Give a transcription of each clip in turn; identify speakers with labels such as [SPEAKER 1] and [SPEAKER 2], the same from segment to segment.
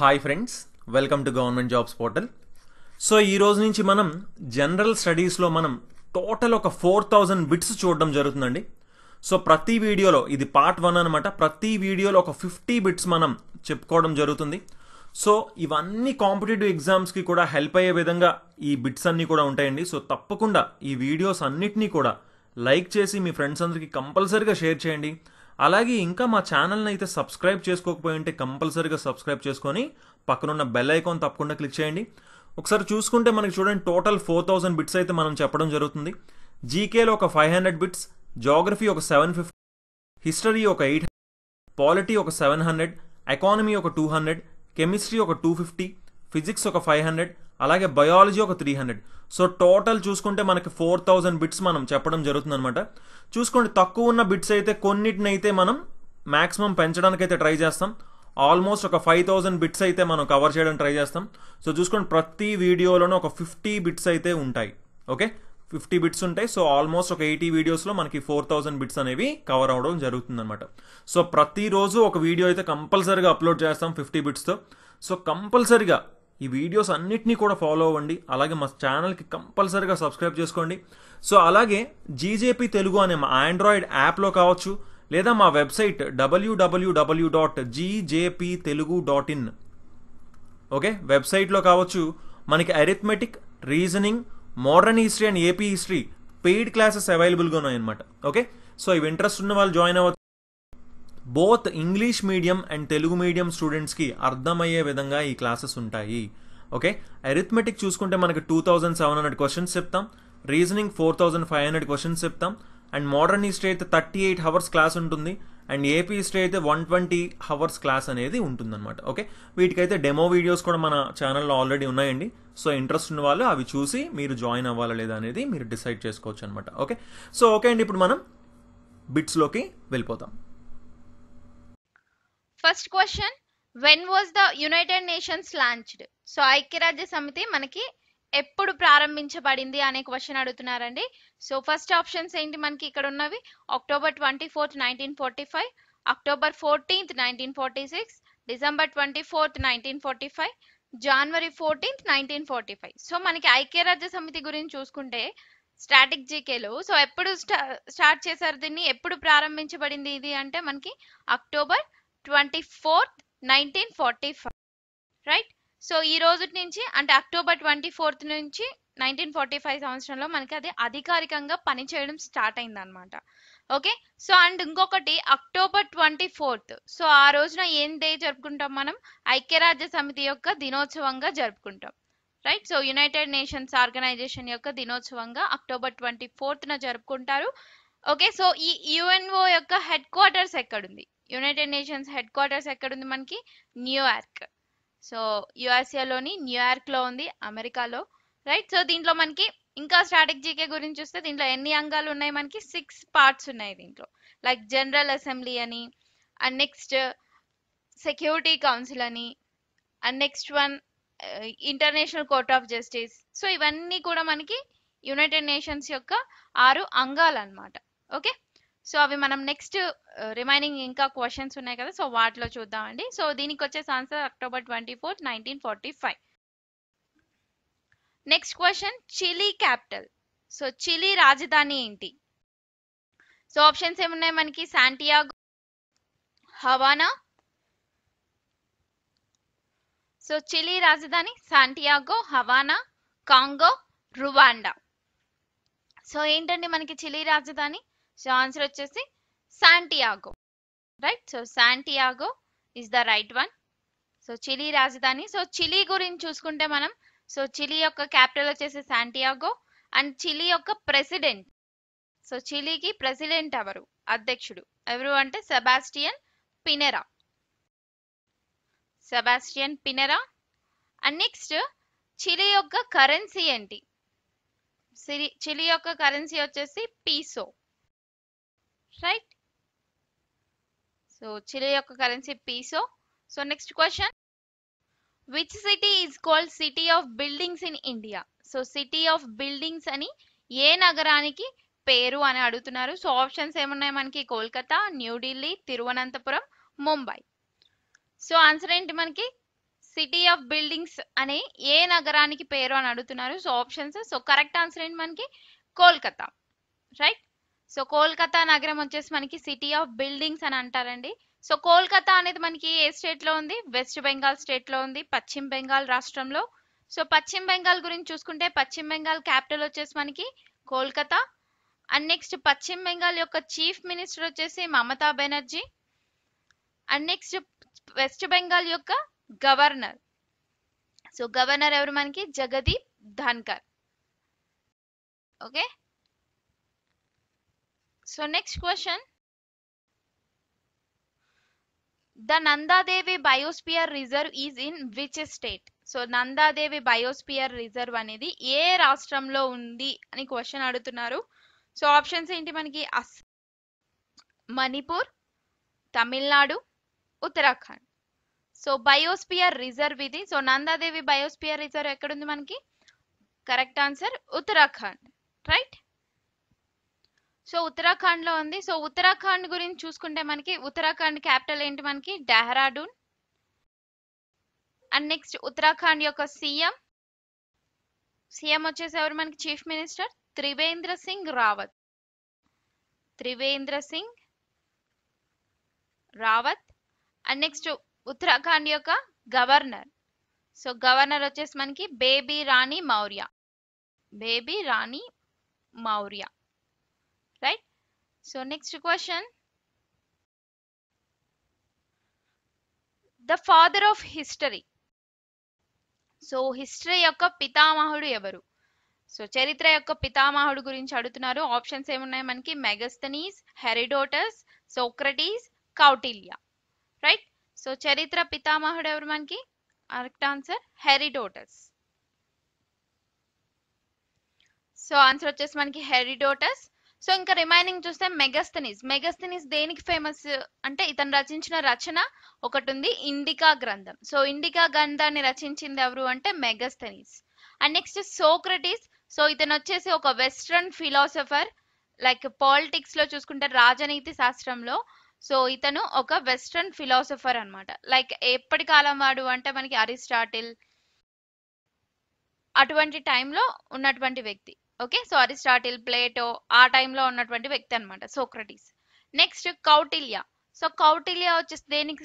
[SPEAKER 1] Hi friends welcome to government jobs portal so ఈ రోజు నుంచి మనం జనరల్ స్టడీస్లో మనం టోటల్ ఒక ఫోర్ థౌజండ్ బిట్స్ చూడడం జరుగుతుందండి సో ప్రతి వీడియోలో ఇది పార్ట్ వన్ అనమాట ప్రతి వీడియోలో ఒక ఫిఫ్టీ బిట్స్ మనం చెప్పుకోవడం జరుగుతుంది సో ఇవన్నీ కాంపిటేటివ్ ఎగ్జామ్స్కి కూడా హెల్ప్ అయ్యే విధంగా ఈ బిట్స్ అన్నీ కూడా ఉంటాయండి సో తప్పకుండా ఈ వీడియోస్ అన్నిటినీ కూడా లైక్ చేసి మీ ఫ్రెండ్స్ అందరికీ కంపల్సరీగా షేర్ చేయండి అలాగే ఇంకా మా ఛానల్ని అయితే సబ్స్క్రైబ్ చేసుకోకపోయి ఉంటే కంపల్సరీగా సబ్స్క్రైబ్ చేసుకొని పక్కనున్న బెల్ ఐకాన్ తప్పకుండా క్లిక్ చేయండి ఒకసారి చూసుకుంటే మనకి చూడండి టోటల్ ఫోర్ థౌసండ్ బిట్స్ అయితే మనం చెప్పడం జరుగుతుంది జీకేలో ఒక ఫైవ్ హండ్రెడ్ బిట్స్ జోగ్రఫీ ఒక సెవెన్ ఫిఫ్టీ హిస్టరీ ఒక ఎయిట్ పాలిటీ ఒక సెవెన్ హండ్రెడ్ ఎకానమీ ఒక టూ హండ్రెడ్ కెమిస్ట్రీ ఒక టూ ఫిఫ్టీ ఫిజిక్స్ ఒక ఫైవ్ హండ్రెడ్ అలాగే బయాలజీ ఒక త్రీ హండ్రెడ్ సో టోటల్ చూసుకుంటే మనకి ఫోర్ థౌజండ్ బిట్స్ మనం చెప్పడం జరుగుతుందనమాట చూసుకోండి తక్కువ ఉన్న బిట్స్ అయితే అయితే మనం మ్యాక్సిమం పెంచడానికైతే ట్రై చేస్తాం ఆల్మోస్ట్ ఒక ఫైవ్ థౌజండ్ బిట్స్ అయితే మనం కవర్ చేయడం ట్రై చేస్తాం సో చూసుకోండి ప్రతి వీడియోలోనూ ఒక ఫిఫ్టీ బిట్స్ అయితే ఉంటాయి ఓకే ఫిఫ్టీ బిట్స్ ఉంటాయి సో ఆల్మోస్ట్ ఒక ఎయిటీ వీడియోస్లో మనకి ఫోర్ థౌసండ్ బిట్స్ అనేవి కవర్ అవ్వడం జరుగుతుందన్నమాట సో ప్రతిరోజు ఒక వీడియో అయితే కంపల్సరీగా అప్లోడ్ చేస్తాం ఫిఫ్టీ బిట్స్తో సో కంపల్సరీగా ఈ వీడియోస్ అన్నిటినీ కూడా ఫాలో అవ్వండి అలాగే మా ఛానల్కి కంపల్సరీగా సబ్స్క్రైబ్ చేసుకోండి సో అలాగే జీజేపీ తెలుగు అనే మా ఆండ్రాయిడ్ యాప్లో కావచ్చు లేదా మా website W W W dot GJP Telugu dot in okay వెబ్సైట్లో కావచ్చు మనకి arithmetic reasoning modern history and AP history paid classes అవైలబుల్గా ఉన్నాయన్నమాట ఓకే సో ఇవి ఇంట్రెస్ట్ ఉన్న వాళ్ళు జాయిన్ అవ్వచ్చు both English medium and Telugu medium స్టూడెంట్స్కి అర్థమయ్యే విధంగా ఈ క్లాసెస్ ఉంటాయి ఓకే అరిథమెటిక్ చూసుకుంటే మనకి two thousand seven hundred questions చెప్తాం reasoning four thousand five hundred questions చెప్తాం అండ్ మోడర్న్ హిస్టరీ అయితే థర్టీ ఎయిట్ హవర్స్ క్లాస్ ఉంటుంది అండ్ ఏపీ హిస్టరీ అయితే వన్ ట్వంటీ హవర్స్ క్లాస్ అనేది ఉంటుందన్నమాట ఓకే వీటికైతే డెమో వీడియోస్ కూడా మన ఛానల్లో ఆల్రెడీ ఉన్నాయండి సో ఇంట్రెస్ట్ ఉన్న వాళ్ళు అవి చూసి మీరు జాయిన్ అవ్వాలా లేదా అనేది మీరు డిసైడ్ చేసుకోవచ్చు అనమాట ఓకే సో ఓకే అండి ఇప్పుడు మనం బిట్స్లోకి వెళ్ళిపోతాం
[SPEAKER 2] first question when was the United Nations launched so ఐక్యరాజ్య సమితి మనకి ఎప్పుడు ప్రారంభించబడింది అనే క్వశ్చన్ అడుగుతున్నారండి సో ఫస్ట్ ఆప్షన్స్ ఏంటి మనకి ఇక్కడ ఉన్నవి October twenty fourth nineteen forty five October fourteenth nineteen forty six December twenty fourth nineteen forty five January fourteenth nineteen forty five so మనకి ఐక్యరాజ్య సమితి గురించి చూసుకుంటే స్ట్రాటిక్ జీకేలో సో ఎప్పుడు స్టార్ట్ చేశారు దీన్ని ఎప్పుడు ప్రారంభించబడింది ఇది అంటే మనకి October twenty fourth nineteen forty five right so ఈ రోజు నుంచి అంటే అక్టోబర్ ట్వంటీ ఫోర్త్ నుంచి నైన్టీన్ ఫార్టీ ఫైవ్ సంవత్సరంలో మనకి అది అధికారికంగా పనిచేయడం స్టార్ట్ అయిందనమాట ఓకే సో అండ్ ఇంకొకటి అక్టోబర్ ట్వంటీ ఫోర్త్ సో ఆ రోజున ఏం డే జరుపుకుంటాం మనం ఐక్యరాజ్య సమితి యొక్క దినోత్సవంగా జరుపుకుంటాం right so United Nations organisation యొక్క దినోత్సవంగా అక్టోబర్ ట్వంటీ ఫోర్త్న జరుపుకుంటారు ఓకే సో ఈ యుఎన్ఓ యొక్క హెడ్ క్వార్టర్స్ ఎక్కడుంది యునైటెడ్ నేషన్స్ హెడ్ క్వార్టర్స్ ఎక్కడ ఉంది మనకి న్యూయార్క్ సో యుఎస్ఏలోని న్యూయార్క్లో ఉంది అమెరికాలో రైట్ సో దీంట్లో మనకి ఇంకా స్ట్రాటజీకే గురించి చూస్తే దీంట్లో ఎన్ని అంగాలు ఉన్నాయి మనకి సిక్స్ పార్ట్స్ ఉన్నాయి దీంట్లో లైక్ జనరల్ అసెంబ్లీ అని అండ్ నెక్స్ట్ సెక్యూరిటీ కౌన్సిల్ అని and next one international court of justice so ఇవన్నీ కూడా మనకి యునైటెడ్ నేషన్స్ యొక్క ఆరు అంగాలు అనమాట ఓకే సో అవి మనం నెక్స్ట్ రిమైనింగ్ uh, ఇంకా క్వశ్చన్స్ ఉన్నాయి కదా సో వాటిలో చూద్దామండి సో దీనికి వచ్చేసి answer October twenty fourth nineteen forty five next question Chile capital so Chile రాజధాని ఏంటి సో ఆప్షన్స్ ఏమున్నాయి మనకి శాంటియాగో హవానా సో చిలీ రాజధాని Santiago Havana Congo Rwanda so ఏంటండి మనకి చిలీ రాజధాని సో ఆన్సర్ వచ్చేసి Santiago right so Santiago is the right one so Chile రాజధాని సో చిలీ గురించి చూసుకుంటే మనం సో చిలీ యొక్క క్యాపిటల్ వచ్చేసి శాంటియాగో అండ్ చిలీ యొక్క ప్రెసిడెంట్ సో చిలీకి ప్రెసిడెంట్ ఎవరు అధ్యక్షుడు ఎవరు అంటే Sebastian Pinera Sebastian Pinera and next Chile యొక్క కరెన్సీ ఏంటి చిలీ యొక్క కరెన్సీ వచ్చేసి పీసో రైట్ సో చిలే యొక్క currency peso so next question which city is called city of buildings in India so city of buildings అని ఏ నగరానికి పేరు అని అడుగుతున్నారు సో ఆప్షన్స్ ఏమున్నాయి మనకి కోల్కతా న్యూఢిల్లీ తిరువనంతపురం ముంబై సో ఆన్సర్ ఏంటి మనకి సిటీ ఆఫ్ బిల్డింగ్స్ అనే ఏ నగరానికి పేరు అని అడుగుతున్నారు so options so correct answer ఏంటి మనకి కోల్కతా రైట్ సో కోల్కతా నగరం వచ్చేసి మనకి సిటీ ఆఫ్ బిల్డింగ్స్ అని అంటారండి సో కోల్కతా అనేది మనకి ఏ స్టేట్ లో ఉంది వెస్ట్ బెంగాల్ స్టేట్ లో ఉంది పశ్చిమ బెంగాల్ రాష్ట్రంలో సో పశ్చిమ బెంగాల్ గురించి చూసుకుంటే పశ్చిమ బెంగాల్ క్యాపిటల్ వచ్చేసి మనకి కోల్కతా అండ్ నెక్స్ట్ పశ్చిమ బెంగాల్ యొక్క చీఫ్ మినిస్టర్ వచ్చేసి Mamata Banerjee and next west Bengal యొక్క గవర్నర్ సో గవర్నర్ ఎవరు మనకి Jagdeep Dhankhar okay so next question the Nanda Devi biosphere reserve is in which state so Nanda Devi biosphere reserve అనేది ఏ రాష్ట్రంలో ఉంది అని క్వశ్చన్ అడుగుతున్నారు సో ఆప్షన్స్ ఏంటి మనకి అస్ Manipur Tamil Nadu Uttarakhand so biosphere reserve ఇది సో నందాదేవి బయోస్పియర్ రిజర్వ్ ఎక్కడుంది మనకి correct answer Uttarakhand right so Uttarakhand లో ఉంది సో ఉత్తరాఖండ్ గురించి చూసుకుంటే మనకి ఉత్తరాఖండ్ క్యాపిటల్ ఏంటి మనకి డెహ్రాడూన్ అండ్ నెక్స్ట్ ఉత్తరాఖండ్ యొక్క సీఎం సీఎం వచ్చేసి ఎవరు మనకి chief minister Trivendra Singh Rawat Trivendra Singh Rawat and next Uttarakhand యొక్క గవర్నర్ సో గవర్నర్ వచ్చేసి మనకి Baby Rani Maurya Baby Rani Maurya so next question the father of history so history యొక్క పితామహుడు ఎవరు సో చరిత్ర యొక్క పితామహుడు గురించి అడుగుతున్నారు ఆప్షన్స్ ఏమున్నాయి మనకి Megasthenes Herodotus Socrates Kautilya right so చరిత్ర పితామహుడు ఎవరు మనకి correct answer Herodotus so answer వచ్చేసి మనకి హెరిడోటస్ సో ఇంకా రిమైనింగ్ చూస్తే మెగస్తనీస్ మెగస్తనీస్ దేనికి ఫేమస్ అంటే ఇతను రచించిన రచన ఒకటి ఉంది ఇండికా గ్రంథం సో ఇండికా గ్రంథాన్ని రచించింది ఎవరు అంటే Megasthenes and next Socrates so ఇతను వచ్చేసి ఒక వెస్ట్రన్ ఫిలాసఫర్ లైక్ పాలిటిక్స్ లో చూసుకుంటే రాజనీతి శాస్త్రంలో సో ఇతను ఒక వెస్ట్రన్ ఫిలాసఫర్ అనమాట లైక్ ఎప్పటి కాలం వాడు అంటే మనకి అరిస్టాటిల్ అటువంటి టైంలో ఉన్నటువంటి వ్యక్తి ఓకే సో అరిస్టాటిల్ ప్లేటో ఆ టైంలో ఉన్నటువంటి వ్యక్తి అనమాట Socrates next Kautilya so Kautilya వచ్చేసి దేనికి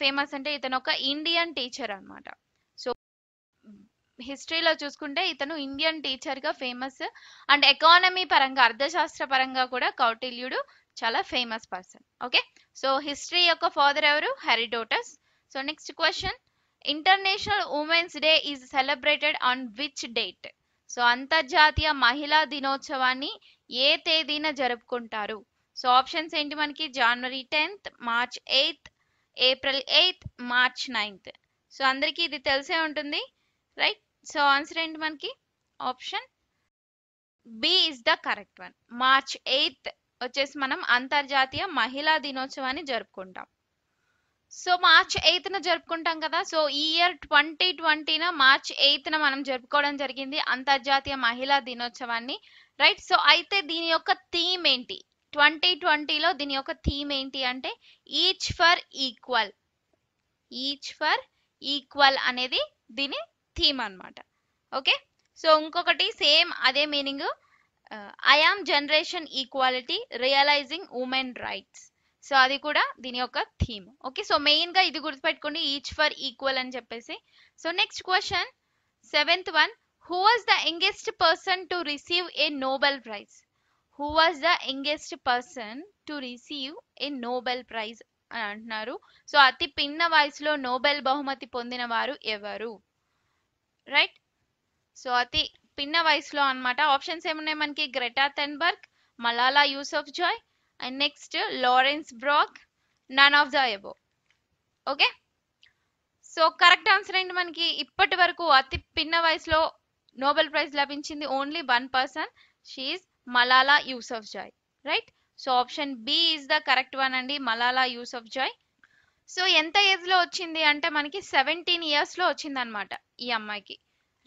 [SPEAKER 2] ఫేమస్ అంటే ఇతను ఒక ఇండియన్ టీచర్ అనమాట సో హిస్టరీలో చూసుకుంటే ఇతను ఇండియన్ టీచర్గా ఫేమస్ అండ్ ఎకానమీ పరంగా అర్థశాస్త్ర పరంగా కూడా కౌటిల్యుడు చాలా famous person okay so history యొక్క ఫాదర్ ఎవరు Herodotus so next question international women's day is celebrated on which date so అంతర్జాతీయ మహిళా దినోత్సవాన్ని ఏ తేదీన జరుపుకుంటారు సో ఆప్షన్స్ ఏంటి మనకి January tenth March eighth April eighth March ninth so అందరికీ ఇది తెలిసే ఉంటుంది రైట్ సో ఆన్సర్ ఏంటి మనకి option B is the correct one March eighth వచ్చేసి మనం అంతర్జాతీయ మహిళా దినోత్సవాన్ని జరుపుకుంటాం సో మార్చ్ ఎయిత్న జరుపుకుంటాం కదా సో ఈ ఇయర్ ట్వంటీ ట్వంటీన మార్చ్ ఎయిత్న మనం జరుపుకోవడం జరిగింది అంతర్జాతీయ మహిళా దినోత్సవాన్ని రైట్ సో అయితే దీని యొక్క థీమ్ ఏంటి ట్వంటీ ట్వంటీలో దీని యొక్క థీమ్ ఏంటి అంటే each for equal each for equal అనేది దీని థీమ్ అనమాట ఓకే సో ఇంకొకటి సేమ్ అదే meaning I am generation equality realising women rights so అది కూడా దీని యొక్క థీమ్ ఓకే సో మెయిన్గా ఇది గుర్తుపెట్టుకోండి ఈచ్ ఫర్ ఈక్వల్ అని చెప్పేసి so next question seventh one who was the youngest person to receive a Nobel prize who was the youngest person to receive a Nobel prize అని అంటున్నారు so అతి పిన్న వయసులో నోబెల్ బహుమతి పొందిన వారు ఎవరు రైట్ సో అతి పిన్న వయసులో అనమాట ఆప్షన్స్ ఏమున్నాయి మనకి Greta Thunberg Malala Yousafzai and next Lawrence Bragg none of the okay so correct answer ఏంటి మనకి ఇప్పటి వరకు అతి పిన్న వయసులో నోబెల్ ప్రైజ్ లభించింది only one person she Malala Yousafzai right so option B is the correct one అండి మలాలా యూసఫ్ జాయ్ సో ఎంత ఏజ్లో వచ్చింది అంటే మనకి సెవెంటీన్ ఇయర్స్లో వచ్చింది అనమాట ఈ అమ్మాయికి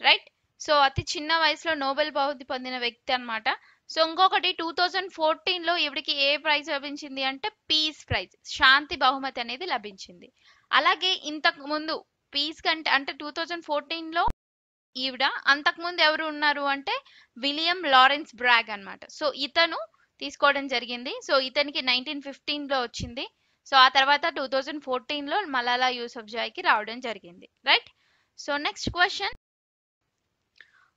[SPEAKER 2] రైట్ సో అతి చిన్న వయసులో నోబెల్ బహుమతి పొందిన వ్యక్తి అనమాట సో ఇంకొకటి టూ థౌజండ్ ఫోర్టీన్లో ఈవిడికి ఏ ప్రైజ్ లభించింది అంటే పీస్ ప్రైజ్ శాంతి బహుమతి అనేది లభించింది అలాగే ఇంతకు ముందు పీస్ కంటే అంటే టూ థౌజండ్ ఫోర్టీన్లో ఈవిడ అంతకుముందు ఎవరు ఉన్నారు అంటే విలియం లారెన్స్ బ్రాగ్ అనమాట సో ఇతను తీసుకోవడం జరిగింది సో ఇతనికి నైన్టీన్ ఫిఫ్టీన్లో వచ్చింది సో ఆ తర్వాత టూ థౌజండ్ ఫోర్టీన్లో మలాలా యూసఫ్ జాయ్కి రావడం జరిగింది right so next question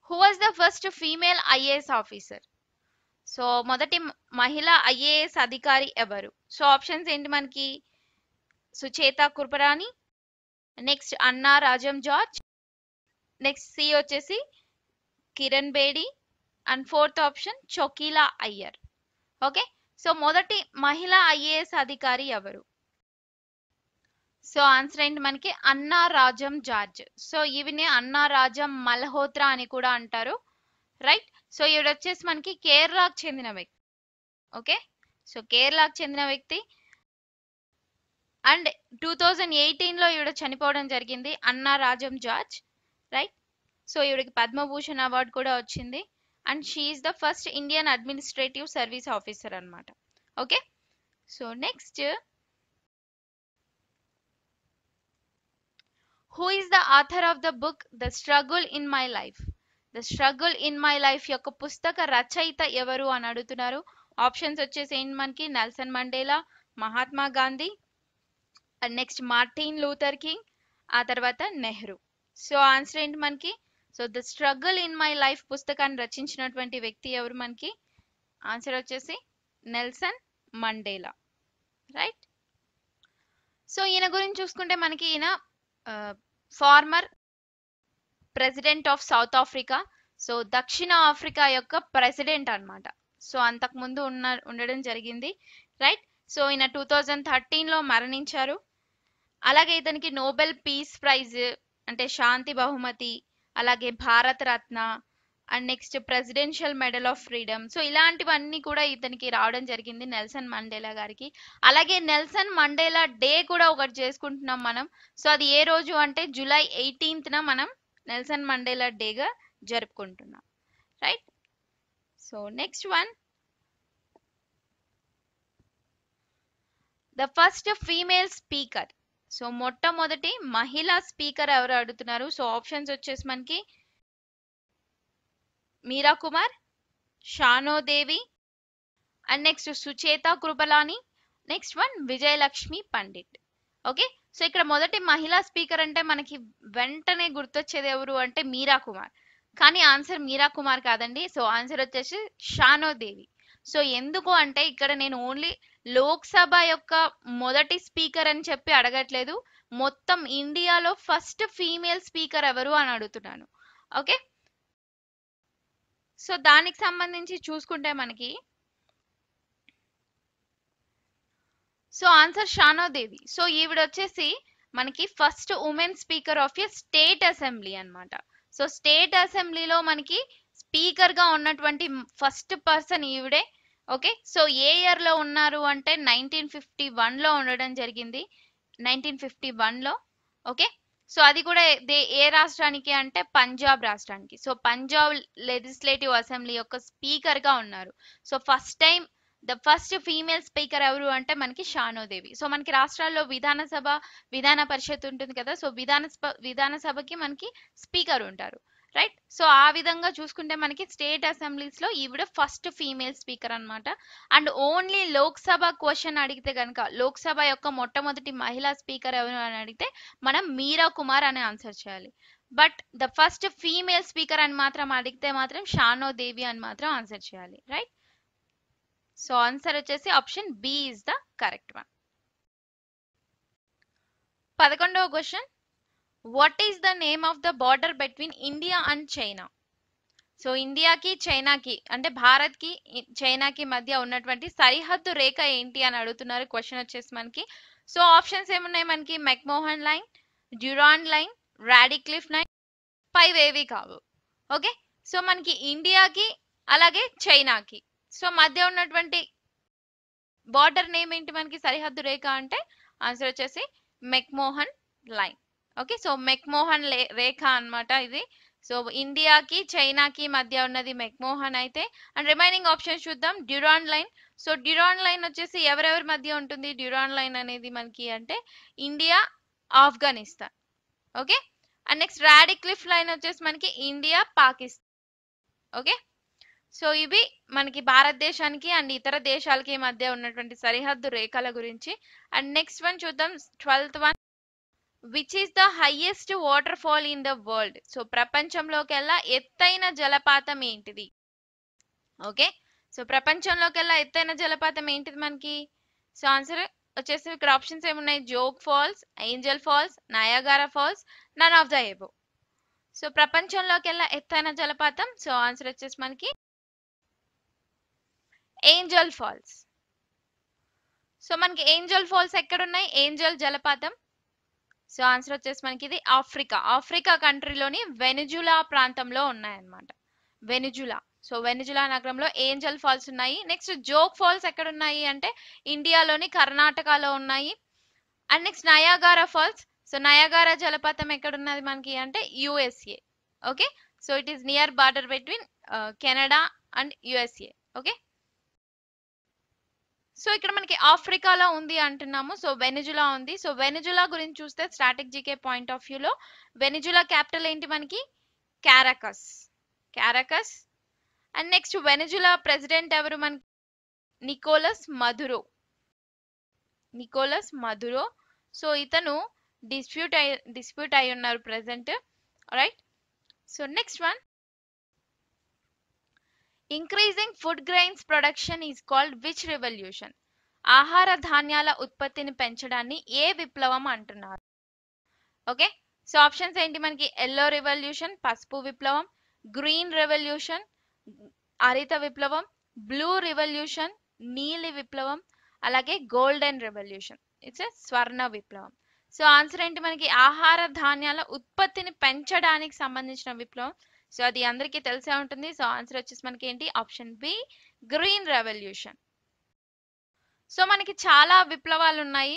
[SPEAKER 2] who was the first female IAS officer so మొదటి మహిళ ఐఏఎస్ అధికారి ఎవరు సో ఆప్షన్స్ ఏంటి మనకి సుచేత కుర్పరాని నెక్స్ట్ అన్నా రాజం జార్జ్ నెక్స్ట్ సి వచ్చేసి Kiran Bedi and fourth option Chokila Iyer okay so మొదటి మహిళా ఐఏఎస్ అధికారి ఎవరు సో ఆన్సర్ ఏంటి మనకి అన్నా రాజం జార్జ్ సో ఇవిని అన్నా రాజం మల్హోత్రా అని కూడా అంటారు రైట్ సో ఈవిడ వచ్చేసి మనకి కేరళకు చెందిన వ్యక్తి ఓకే సో కేరళకు చెందిన వ్యక్తి అండ్ టూ థౌజండ్ ఎయిటీన్లో ఈవిడ చనిపోవడం జరిగింది Anna Rajam George right so ఈవిడకి పద్మభూషణ్ అవార్డు కూడా వచ్చింది and she is the first Indian administrative service officer అనమాట okay so next who is the author of the book the struggle in my life the struggle in my life యొక్క పుస్తక రచయిత ఎవరు అని అడుగుతున్నారు ఆప్షన్స్ వచ్చేసి ఏంటి మనకి Nelson Mandela Mahatma Gandhi next Martin Luther King ఆ తర్వాత నెహ్రూ సో ఆన్సర్ ఏంటి మనకి so the struggle in my life పుస్తకాన్ని రచించినటువంటి వ్యక్తి ఎవరు మనకి ఆన్సర్ వచ్చేసి నెల్సన్ మండేలా రైట్ సో ఈయన గురించి చూసుకుంటే మనకి ఈయన former president of South Africa so దక్షిణ ఆఫ్రికా యొక్క ప్రెసిడెంట్ అనమాట సో అంతకుముందు ఉన్న ఉండడం జరిగింది రైట్ సో ఈయన టూ థౌజండ్ థర్టీన్లో మరణించారు అలాగే ఇతనికి నోబెల్ పీస్ ప్రైజ్ అంటే శాంతి బహుమతి అలాగే Bharat Ratna and next presidential medal of freedom so ఇలాంటివన్నీ కూడా ఇతనికి రావడం జరిగింది నెల్సన్ మండేలా గారికి అలాగే నెల్సన్ మండేలా డే కూడా ఒకటి చేసుకుంటున్నాం మనం సో అది ఏ రోజు అంటే జూలై ఎయిటీన్త్న మనం నెల్సన్ మండేలా డేగా జరుపుకుంటున్నాం right so next one the first female speaker so మొట్టమొదటి మహిళా స్పీకర్ ఎవరు అడుగుతున్నారు సో ఆప్షన్స్ వచ్చేసి మనకి Meira Kumar Shanno Devi and next Sucheta Kripalani next one Vijayalakshmi Pandit okay so ఇక్కడ మొదటి మహిళా స్పీకర్ అంటే మనకి వెంటనే గుర్తొచ్చేది ఎవరు అంటే మీరా కుమార్ కానీ ఆన్సర్ మీరా కుమార్ కాదండి సో ఆన్సర్ వచ్చేసి షానోదేవి సో ఎందుకు అంటే ఇక్కడ నేను ఓన్లీ లోక్సభ యొక్క మొదటి స్పీకర్ అని చెప్పి అడగట్లేదు మొత్తం ఇండియాలో ఫస్ట్ ఫీమేల్ స్పీకర్ ఎవరు అని అడుగుతున్నాను ఓకే సో దానికి సంబంధించి చూసుకుంటే మనకి సో ఆన్సర్ షానోదేవి సో ఈవిడ వచ్చేసి మనకి first women speaker of a state assembly అనమాట సో స్టేట్ అసెంబ్లీలో మనకి స్పీకర్ గా ఉన్నటువంటి ఫస్ట్ పర్సన్ ఈవిడే ఓకే సో ఏ ఇయర్ లో ఉన్నారు అంటే నైన్టీన్ ఫిఫ్టీ వన్లో లో ఉండడం జరిగింది నైన్టీన్ ఫిఫ్టీ వన్లో లో ఓకే సో అది కూడా ఏ రాష్ట్రానికి అంటే పంజాబ్ రాష్ట్రానికి సో పంజాబ్ లెజిస్లేటివ్ అసెంబ్లీ యొక్క స్పీకర్ గా ఉన్నారు so first time the first female speaker ఎవరు అంటే మనకి షానోదేవి సో మనకి రాష్ట్రాల్లో విధానసభ విధాన పరిషత్ ఉంటుంది కదా సో విధాన విధానసభకి మనకి స్పీకర్ ఉంటారు రైట్ సో ఆ విధంగా చూసుకుంటే మనకి స్టేట్ అసెంబ్లీస్ లో ఈవిడ ఫస్ట్ ఫీమేల్ స్పీకర్ అనమాట అండ్ ఓన్లీ లోక్సభ క్వశ్చన్ అడిగితే కనుక లోక్సభ యొక్క మొట్టమొదటి మహిళా స్పీకర్ ఎవరు అని అడిగితే మనం మీరా కుమార్ అని ఆన్సర్ చేయాలి but the first female speaker అని మాత్రం అడిగితే మాత్రం షానోదేవి అని మాత్రం ఆన్సర్ చేయాలి రైట్ సో ఆన్సర్ వచ్చేసి option B is the correct one పదకొండవ question what is the name of the border between India and China so ఇండియాకి చైనాకి అంటే భారత్కి చైనాకి మధ్య ఉన్నటువంటి సరిహద్దు రేఖ ఏంటి అని అడుగుతున్నారు క్వశ్చన్ వచ్చేసి మనకి సో ఆప్షన్స్ ఏమున్నాయి మనకి McMahon line Durand line Radcliffe line పైవేవి కావు ఓకే సో మనకి ఇండియాకి అలాగే చైనాకి సో మధ్య ఉన్నటువంటి బార్డర్ నేమ్ ఏంటి మనకి సరిహద్దు రేఖ అంటే ఆన్సర్ వచ్చేసి McMahon line okay so McMahon రేఖ అనమాట ఇది సో ఇండియాకి చైనాకి మధ్య ఉన్నది మెక్మోహన్ అయితే అండ్ రిమైనింగ్ ఆప్షన్స్ చూద్దాం Durand line so Durand line వచ్చేసి ఎవరెవరి మధ్య ఉంటుంది డ్యూరాన్ లైన్ అనేది మనకి అంటే India Afghanistan okay and next Radcliffe line వచ్చేసి మనకి ఇండియా పాకిస్తాన్ ఓకే సో ఇవి మనకి భారతదేశానికి అండ్ ఇతర దేశాలకి మధ్య ఉన్నటువంటి సరిహద్దు రేఖల గురించి అండ్ నెక్స్ట్ వన్ చూద్దాం twelfth one which is the highest waterfall in the world so ప్రపంచంలోకెల్లా ఎత్తైన జలపాతం ఏంటిది ఓకే సో ప్రపంచంలోకెల్లా ఎత్తైన జలపాతం ఏంటిది మనకి సో ఆన్సర్ వచ్చేసి ఇక్కడ ఆప్షన్స్ ఏమున్నాయి Jog Falls Angel Falls Niagara Falls none of the above so ప్రపంచంలోకెల్లా ఎత్తైన జలపాతం సో ఆన్సర్ వచ్చేసి మనకి ఏంజల్ ఫాల్స్ సో మనకి ఏంజల్ ఫాల్స్ ఎక్కడున్నాయి ఏంజల్ జలపాతం సో ఆన్సర్ వచ్చేసి మనకి ఇది ఆఫ్రికా ఆఫ్రికా కంట్రీలోని వెనుజులా ప్రాంతంలో ఉన్నాయన్నమాట వెనుజులా సో వెనుజులా నగరంలో ఏంజల్ ఫాల్స్ ఉన్నాయి నెక్స్ట్ జోక్ ఫాల్స్ ఎక్కడ ఉన్నాయి అంటే ఇండియాలోని కర్ణాటకలో ఉన్నాయి and next Niagara Falls so Niagara జలపాతం ఎక్కడున్నది మనకి అంటే USA okay so it is near border between Canada and USA okay so ఇక్కడ మనకి ఆఫ్రికాలో ఉంది అంటున్నాము సో వెనిజులా ఉంది సో వెనిజులా గురించి చూస్తే స్ట్రాటిక్ జీకే పాయింట్ ఆఫ్ వ్యూలో వెనిజులా క్యాపిటల్ ఏంటి మనకి Caracas Caracas and next Venezuela president ఎవరు మనకి నికోలస్ మధురో నికోలస్ మధురో సో ఇతను డిస్ప్యూట్ అయి డిస్ప్యూట్ అయి ఉన్నారు present right so next one increasing food grains production is called which revolution ఆహార ధాన్యాల ఉత్పత్తిని పెంచడాన్ని ఏ విప్లవం అంటున్నారు ఓకే సో ఆప్షన్స్ ఏంటి మనకి ఎల్లో రెవల్యూషన్ పసుపు విప్లవం గ్రీన్ రెవల్యూషన్ హరిత విప్లవం బ్లూ రెవల్యూషన్ నీలి విప్లవం అలాగే గోల్డెన్ రెవల్యూషన్ ఇట్స్ స్వర్ణ విప్లవం సో ఆన్సర్ ఏంటి మనకి ఆహార ధాన్యాల ఉత్పత్తిని పెంచడానికి సంబంధించిన విప్లవం సో అది అందరికీ తెలిసే ఉంటుంది సో ఆన్సర్ వచ్చేసి మనకి ఏంటి option B green revolution so మనకి చాలా విప్లవాలు ఉన్నాయి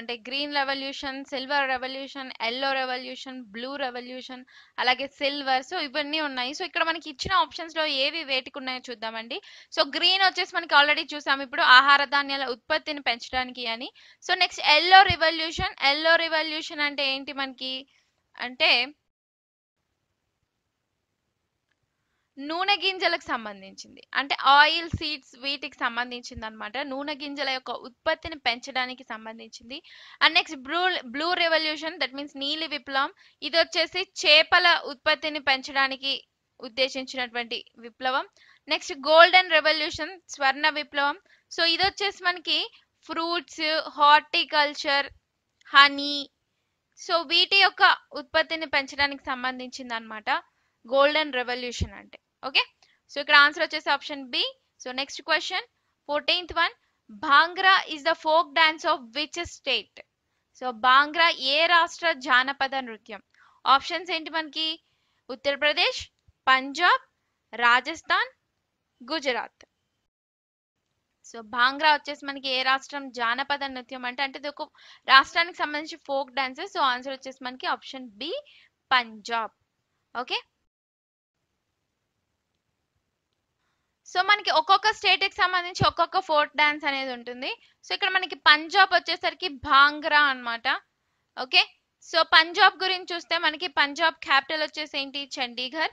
[SPEAKER 2] అంటే green revolution silver revolution yellow revolution blue revolution అలాగే సిల్వర్ సో ఇవన్నీ ఉన్నాయి సో ఇక్కడ మనకి ఇచ్చిన ఆప్షన్స్ లో ఏవి వేటికి ఉన్నాయో చూద్దామండి సో గ్రీన్ వచ్చేసి మనకి ఆల్రెడీ చూసాం ఇప్పుడు ఆహార ధాన్యాల ఉత్పత్తిని పెంచడానికి అని so next yellow revolution yellow revolution అంటే ఏంటి మనకి అంటే నూనె గింజలకు సంబంధించింది అంటే ఆయిల్ సీడ్స్ వీటికి సంబంధించింది అనమాట నూనె గింజల యొక్క ఉత్పత్తిని పెంచడానికి సంబంధించింది and next blue blue revolution that means నీలి విప్లవం ఇది వచ్చేసి చేపల ఉత్పత్తిని పెంచడానికి ఉద్దేశించినటువంటి విప్లవం నెక్స్ట్ గోల్డెన్ రెవల్యూషన్ స్వర్ణ విప్లవం సో ఇది వచ్చేసి మనకి ఫ్రూట్స్ హార్టికల్చర్ హనీ సో వీటి యొక్క ఉత్పత్తిని పెంచడానికి సంబంధించింది అనమాట గోల్డెన్ రెవల్యూషన్ అంటే ఓకే సో ఇక్కడ ఆన్సర్ వచ్చేసి option B so next question fourteenth one Bhangra is the folk dance of which state so Bhangra ఏ రాష్ట్ర జానపద నృత్యం ఆప్షన్స్ ఏంటి మనకి ఉత్తరప్రదేశ్ పంజాబ్ రాజస్థాన్ గుజరాత్ సో భాంగ్రా వచ్చేసి మనకి ఏ రాష్ట్రం జానపద నృత్యం అంటే అంటే ఇది ఒక రాష్ట్రానికి సంబంధించి ఫోక్ డాన్సెస్ సో ఆన్సర్ వచ్చేసి మనకి option B Punjab okay so మనకి ఒక్కొక్క స్టేట్ కి సంబంధించి ఒక్కొక్క ఫోర్క్ డాన్స్ అనేది ఉంటుంది సో ఇక్కడ మనకి పంజాబ్ వచ్చేసరికి భాంగ్రా అనమాట ఓకే సో పంజాబ్ గురించి చూస్తే మనకి పంజాబ్ క్యాపిటల్ వచ్చేసి ఏంటి చండీఘర్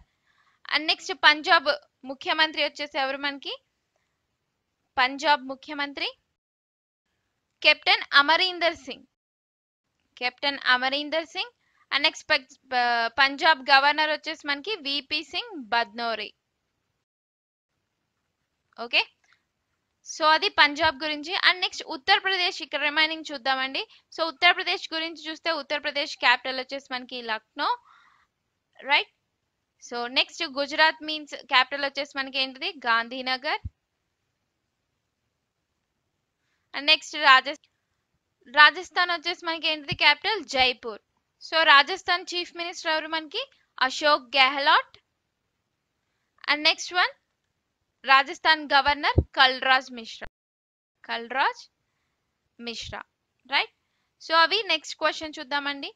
[SPEAKER 2] అండ్ నెక్స్ట్ పంజాబ్ ముఖ్యమంత్రి వచ్చేసి ఎవరు మనకి పంజాబ్ ముఖ్యమంత్రి captain Amarinder Singh captain Amarinder Singh and next Punjab governor వచ్చేసి మనకి VP Singh Badnore okay so అది పంజాబ్ గురించి అండ్ నెక్స్ట్ ఉత్తరప్రదేశ్ ఇక్కడ రిమైనింగ్ చూద్దామండి సో ఉత్తరప్రదేశ్ గురించి చూస్తే ఉత్తరప్రదేశ్ క్యాపిటల్ వచ్చేసి మనకి Lucknow right so next Gujarat means capital వచ్చేసి మనకి ఏంటిది గాంధీనగర్ అండ్ నెక్స్ట్ రాజస్థాన్ రాజస్థాన్ వచ్చేసి మనకి ఏంటిది capital Jaipur so Rajasthan chief minister ఎవరు మనకి Ashok Gehlot and next one Rajasthan governor Kalraj Mishra Kalraj Mishra right so అవి నెక్స్ట్ క్వశ్చన్ చూద్దామండి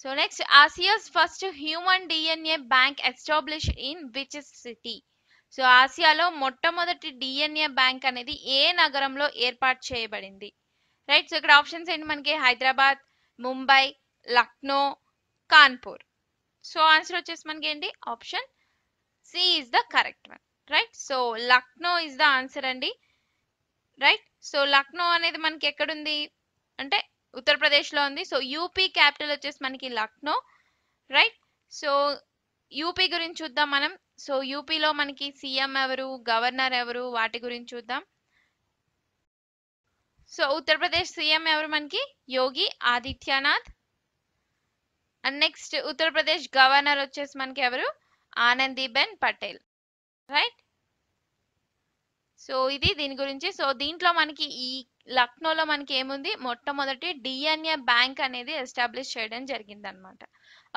[SPEAKER 2] so next Asia's first human DNA bank establish in which city so ఆసియాలో మొట్టమొదటి డిఎన్ఏ బ్యాంక్ అనేది ఏ నగరంలో ఏర్పాటు చేయబడింది రైట్ సో ఇక్కడ ఆప్షన్స్ ఏంటి మనకి హైదరాబాద్ ముంబై లక్నో కాన్పూర్ సో ఆన్సర్ వచ్చేసి మనకి ఏంటి option C is the correct one right so Lucknow is the answer అండి రైట్ సో లక్నో అనేది మనకి ఎక్కడుంది అంటే ఉత్తరప్రదేశ్లో ఉంది సో యూపీ క్యాపిటల్ వచ్చేసి మనకి లక్నో రైట్ సో యూపీ గురించి చూద్దాం మనం సో యూపీలో మనకి సీఎం ఎవరు గవర్నర్ ఎవరు వాటి గురించి చూద్దాం సో ఉత్తరప్రదేశ్ సీఎం ఎవరు మనకి Yogi Adityanath and next Uttar Pradesh governor వచ్చేసి మనకి ఎవరు ఆనందీబెన్ పటేల్ రైట్ సో ఇది దీని గురించి సో దీంట్లో మనకి ఈ లక్నోలో మనకి ఏముంది మొట్టమొదటి డిఎన్ఏ బ్యాంక్ అనేది ఎస్టాబ్లిష్ చేయడం జరిగింది అనమాట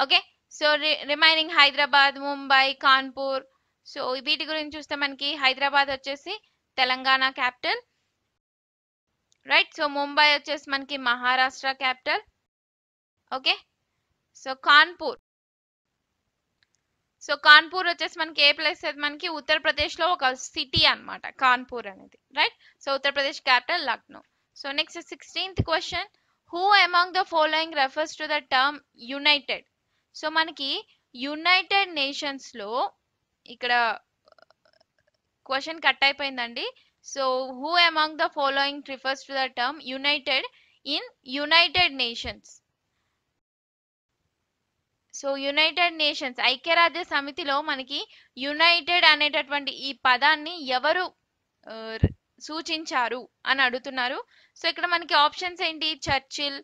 [SPEAKER 2] okay so remaining Hyderabad Mumbai Kanpur so వీటి గురించి చూస్తే మనకి హైదరాబాద్ వచ్చేసి Telangana capital right so Mumbai వచ్చేసి మనకి Maharashtra capital okay so Kanpur so Kanpur వచ్చేసి మనకి ఏ ప్లేస్ అయితే మనకి ఉత్తరప్రదేశ్లో ఒక సిటీ అనమాట కాన్పూర్ అనేది right so Uttar Pradesh capital Lucknow so next sixteenth question who among the following refers to the term united so మనకి యునైటెడ్ నేషన్స్లో ఇక్కడ క్వశ్చన్ uh, కట్ అయిపోయిందండి so who among the following refers to the term united in United Nations so United Nations ఐక్యరాజ్య సమితిలో మనకి United అనేటటువంటి ఈ పదాన్ని ఎవరు సూచించారు అని అడుగుతున్నారు సో ఇక్కడ మనకి ఆప్షన్స్ ఏంటి Churchill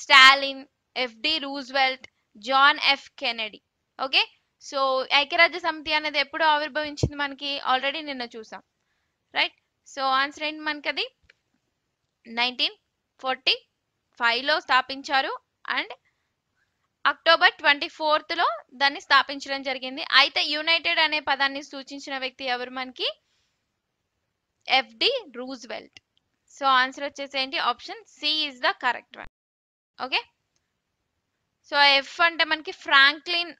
[SPEAKER 2] Stalin FD Roosevelt John F Kennedy okay so ఐక్యరాజ్య సమితి అనేది ఎప్పుడు ఆవిర్భవించింది మనకి ఆల్రెడీ నిన్న చూసాం రైట్ సో ఆన్సర్ ఏంటి మనకి అది నైన్టీన్ ఫార్టీ ఫైవ్లో స్థాపించారు అండ్ అక్టోబర్ ట్వంటీ ఫోర్త్లో దాన్ని స్థాపించడం జరిగింది అయితే యునైటెడ్ అనే పదాన్ని సూచించిన వ్యక్తి ఎవరు మనకి ఎఫ్డి రూజ్వెల్ట్ సో ఆన్సర్ వచ్చేసి ఏంటి option C is the correct one okay so F అంటే మనకి ఫ్రాంక్లిన్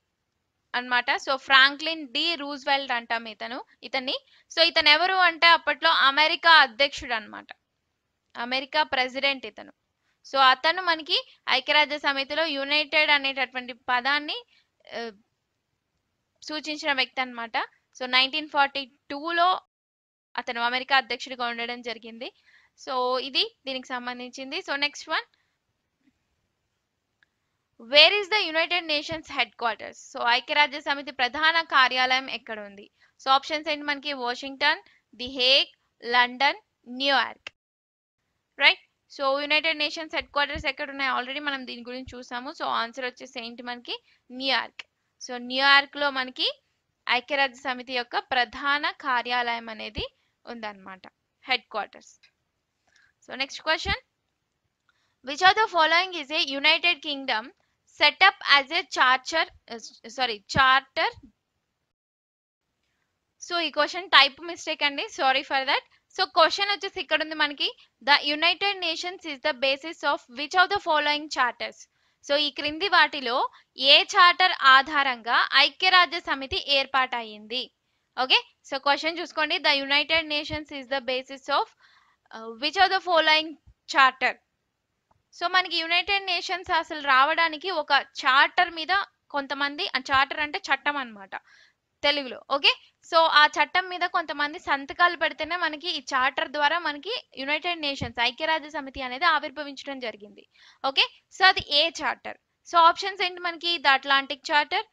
[SPEAKER 2] అనమాట సో ఫ్రాంక్లిన్ డి రూజ్వెల్ట్ అంటాం ఇతను ఇతన్ని సో ఇతను ఎవరు అంటే అప్పట్లో అమెరికా అధ్యక్షుడు అనమాట అమెరికా ప్రెసిడెంట్ ఇతను సో అతను మనకి ఐక్యరాజ్య సమితిలో యునైటెడ్ అనేటటువంటి పదాన్ని సూచించిన వ్యక్తి అనమాట సో నైన్టీన్ ఫార్టీ టూలో అతను అమెరికా అధ్యక్షుడిగా ఉండడం జరిగింది సో ఇది దీనికి సంబంధించింది so next one where is the United Nations headquarters so ఐక్యరాజ్య సమితి ప్రధాన కార్యాలయం ఎక్కడ ఉంది సో ఆప్షన్స్ ఏంటి మనకి Washington the Hague London New York right so United Nations headquarters ఎక్కడ ఉన్నాయి ఆల్రెడీ మనం దీని గురించి చూసాము సో ఆన్సర్ వచ్చేసి ఏంటి మనకి న్యూయార్క్ సో న్యూయార్క్లో మనకి ఐక్యరాజ్య సమితి యొక్క ప్రధాన కార్యాలయం అనేది ఉందన్నమాట headquarters so next question which are the following is a United Kingdom setup as a charter sorry charter so ఈ క్వశ్చన్ టైప్ మిస్టేక్ అండి sorry for that so question వచ్చేసి ఇక్కడ ఉంది మనకి the United Nations is the basis of which of the following charters so ఈ క్రింది వాటిలో ఏ చార్టర్ ఆధారంగా ఐక్యరాజ్య సమితి ఏర్పాటయింది ఓకే సో క్వశ్చన్ చూసుకోండి the United Nations is the basis of which of the following charter so మనకి యునైటెడ్ నేషన్స్ అసలు రావడానికి ఒక చార్టర్ మీద కొంతమంది చార్టర్ అంటే చట్టం అనమాట తెలుగులో ఓకే సో ఆ చట్టం మీద కొంతమంది సంతకాలు పెడితేనే మనకి ఈ చార్టర్ ద్వారా మనకి యునైటెడ్ నేషన్స్ ఐక్యరాజ్య సమితి అనేది ఆవిర్భవించడం జరిగింది ఓకే సో అది ఏ చార్టర్ సో ఆప్షన్స్ ఏంటి మనకి the Atlantic Charter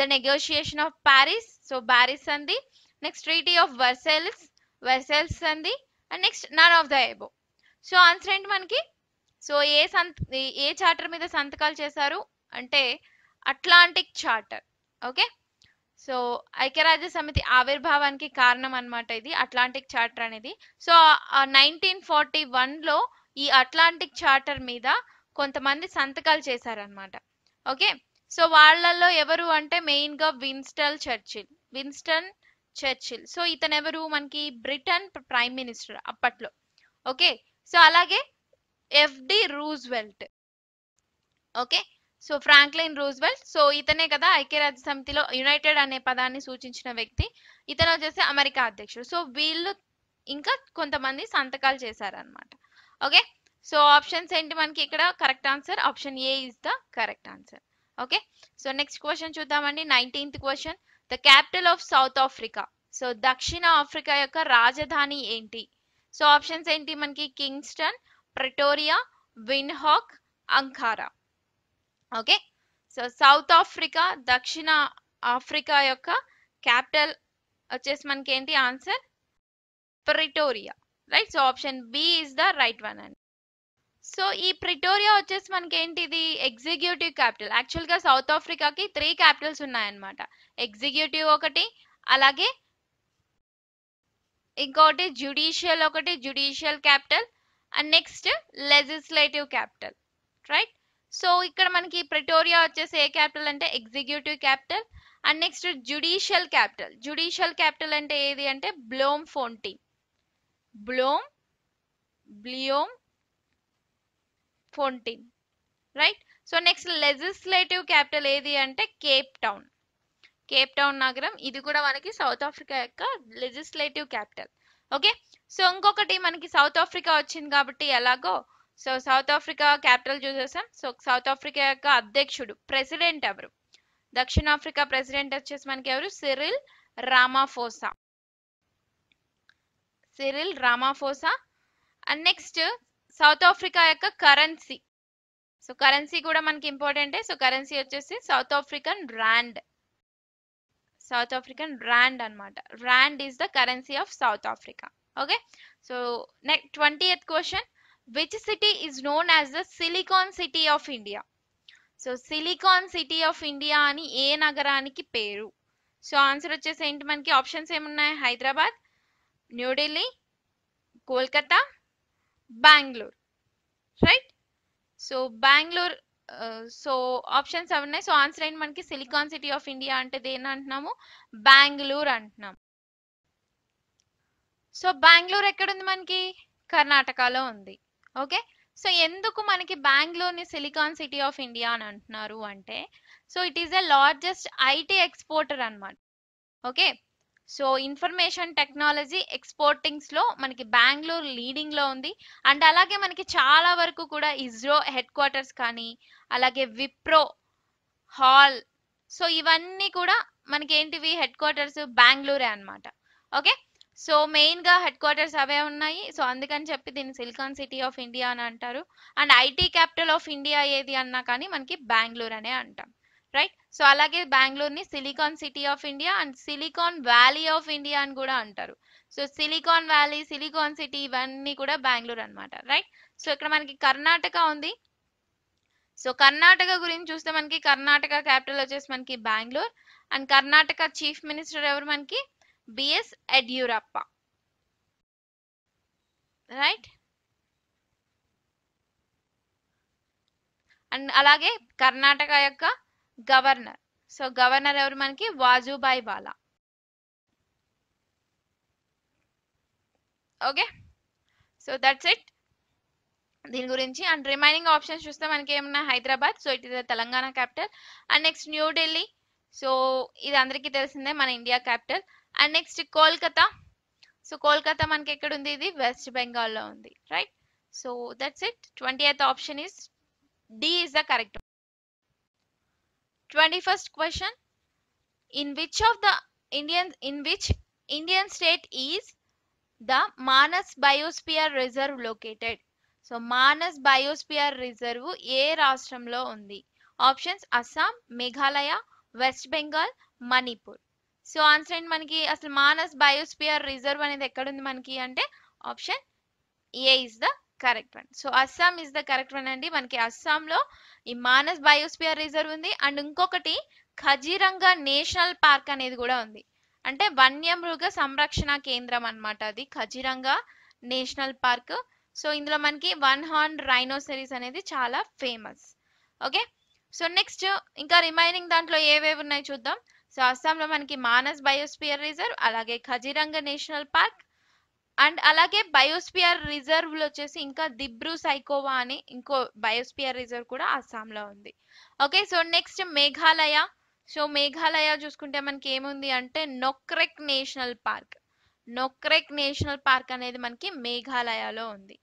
[SPEAKER 2] the negotiation of Paris so Paris సంధి next treaty of Versailles Versailles సంధి and next none of the above so answer ఏంటి మనకి సో ఏ సంత ఏ చార్టర్ మీద సంతకాలు చేశారు అంటే అట్లాంటిక్ చార్టర్ ఓకే సో ఐక్యరాజ్య సమితి ఆవిర్భావానికి కారణం అనమాట ఇది అట్లాంటిక్ చార్టర్ అనేది సో నైన్టీన్ ఫార్టీ వన్లో ఈ అట్లాంటిక్ చార్టర్ మీద కొంతమంది సంతకాలు చేశారనమాట ఓకే సో వాళ్ళల్లో ఎవరు అంటే మెయిన్గా Winston Churchill Winston Churchill so ఇతను ఎవరు మనకి బ్రిటన్ ప్రైమ్ మినిస్టర్ అప్పట్లో ఓకే సో అలాగే FD Roosevelt okay so Franklin Roosevelt so ఇతనే కదా ఐక్యరాజ్య సమితిలో యునైటెడ్ అనే పదాన్ని సూచించిన వ్యక్తి ఇతను వచ్చేసి అమెరికా అధ్యక్షుడు సో వీళ్ళు ఇంకా కొంతమంది సంతకాలు చేశారనమాట ఓకే సో ఆప్షన్స్ ఏంటి మనకి ఇక్కడ correct answer option A is the correct answer okay so next question చూద్దామండి nineteenth question the capital of South Africa so దక్షిణ ఆఫ్రికా యొక్క రాజధాని ఏంటి సో ఆప్షన్స్ ఏంటి మనకి Kingston Pretoria Windhoek Ankara okay so South Africa దక్షిణ Africa యొక్క capital వచ్చేసి మనకి ఏంటి answer Pretoria right so option B is the right one అండి సో ఈ ప్రిటోరియా వచ్చేసి మనకి ఏంటి ఇది ఎగ్జిక్యూటివ్ క్యాపిటల్ యాక్చువల్గా సౌత్ ఆఫ్రికాకి త్రీ క్యాపిటల్స్ ఉన్నాయన్నమాట ఎగ్జిక్యూటివ్ ఒకటి అలాగే ఇంకోటి జ్యుడిషియల్ ఒకటి judicial capital and next legislative capital right so ఇక్కడ మనకి ప్రిటోరియా వచ్చేసి ఏ క్యాపిటల్ అంటే executive capital and next judicial capital judicial capital అంటే ఏది అంటే Bloemfontein Bloem Bloemfontein right so next legislative capital ఏది అంటే కేప్ టౌన్ కేప్ టౌన్ నగరం ఇది కూడా మనకి సౌత్ ఆఫ్రికా యొక్క లెజిస్లేటివ్ క్యాపిటల్ ఓకే సో ఇంకొకటి మనకి సౌత్ ఆఫ్రికా వచ్చింది కాబట్టి ఎలాగో సో సౌత్ ఆఫ్రికా క్యాపిటల్ చూసేసాం సో సౌత్ ఆఫ్రికా యొక్క అధ్యక్షుడు ప్రెసిడెంట్ ఎవరు దక్షిణాఫ్రికా ప్రెసిడెంట్ వచ్చేసి మనకి ఎవరు Cyril Ramaphosa Cyril Ramaphosa and next South Africa యొక్క కరెన్సీ సో కరెన్సీ కూడా మనకి ఇంపార్టెంటే సో కరెన్సీ వచ్చేసి South African rand South African rand అనమాట rand is the currency of South Africa okay so next twenty eighth question which city is known as the Silicon City of India so Silicon City of India అని ఏ నగరానికి పేరు so answer వచ్చేసి ఏంటి మనకి options ఏమున్నాయి Hyderabad New Delhi Kolkata Bengaluru right so Bengaluru so options అవి ఉన్నాయి సో ఆన్సర్ ఏంటి మనకి సిలికాన్ సిటీ ఆఫ్ ఇండియా అంటే దేని అంటున్నాము బెంగళూరు అంటున్నాము సో బెంగళూరు ఎక్కడుంది మనకి కర్ణాటకలో ఉంది ఓకే సో ఎందుకు మనకి బెంగళూరుని సిలికాన్ సిటీ ఆఫ్ ఇండియా అని అంటున్నారు అంటే so it is the largest IT exporter అనమాట ఓకే సో ఇన్ఫర్మేషన్ టెక్నాలజీ ఎక్స్పోర్టింగ్స్లో మనకి బెంగళూరు లీడింగ్లో ఉంది అండ్ అలాగే మనకి చాలా వరకు కూడా ఇస్రో హెడ్ క్వార్టర్స్ కానీ అలాగే విప్రో హాల్ సో ఇవన్నీ కూడా మనకి ఏంటివి హెడ్ క్వార్టర్స్ బెంగళూరే అనమాట ఓకే సో మెయిన్గా హెడ్ క్వార్టర్స్ అవే ఉన్నాయి సో అందుకని చెప్పి దీన్ని సిలికాన్ సిటీ ఆఫ్ ఇండియా అని అంటారు and IT capital of India ఏది అన్నా కానీ మనకి బెంగళూర్ అనే అంటాం రైట్ సో అలాగే బెంగళూరుని Silicon City of India and Silicon Valley of India అని కూడా అంటారు so Silicon Valley Silicon City ఇవన్నీ కూడా బెంగళూరు అనమాట రైట్ సో ఇక్కడ మనకి కర్ణాటక ఉంది సో కర్ణాటక గురించి చూస్తే మనకి కర్ణాటక క్యాపిటల్ వచ్చేసి మనకి Bengaluru and Karnataka chief minister ఎవరు మనకి బిఎస్ యడ్యూరప్ప రైట్ అండ్ అలాగే కర్ణాటక యొక్క గవర్నర్ సో గవర్నర్ ఎవరు మనకి Vajubhai Vala okay so that's it దీని గురించి అండ్ రిమైనింగ్ ఆప్షన్స్ చూస్తే మనకి ఏమన్నా Hyderabad so it is Telangana capital and next New Delhi so ఇది అందరికీ తెలిసిందే మన India capital and next Kolkata so Kolkata మనకి ఎక్కడ ఉంది ఇది వెస్ట్ బెంగాల్లో ఉంది right so that's it twenty eighth option is D is the correct twenty first question in which of the Indian in which Indian state is the Manas biosphere reserve located so Manas biosphere reserve ఏ రాష్ట్రంలో ఉంది options Assam Meghalaya West Bengal Manipur so answer ఏంటి మనకి అసలు Manas biosphere reserve అనేది ఎక్కడుంది మనకి అంటే option A is the correct one so Assam is the correct one అండి మనకి అస్సాంలో ఈ మానస్ బయోస్పియర్ రిజర్వ్ ఉంది అండ్ ఇంకొకటి ఖజీరంగా నేషనల్ పార్క్ అనేది కూడా ఉంది అంటే వన్యమృగ సంరక్షణ కేంద్రం అనమాట అది ఖజీరంగా నేషనల్ పార్క్ సో ఇందులో మనకి వన్ హార్న్ రైనోసెరీస్ అనేది చాలా ఫేమస్ ఓకే సో నెక్స్ట్ ఇంకా రిమైనింగ్ దాంట్లో ఏవేవి ఉన్నాయి చూద్దాం సో అస్సాంలో మనకి మానస్ బయోస్పియర్ రిజర్వ్ అలాగే ఖజిరంగ నేషనల్ పార్క్ అండ్ అలాగే బయోస్పియర్ రిజర్వ్లు వచ్చేసి ఇంకా దిబ్రూ సైకోవా అని ఇంకో బయోస్పియర్ రిజర్వ్ కూడా అస్సాంలో ఉంది okay so next Meghalaya so Meghalaya చూసుకుంటే మనకి ఏముంది అంటే Nokrek national park Nokrek national park అనేది మనకి మేఘాలయలో ఉంది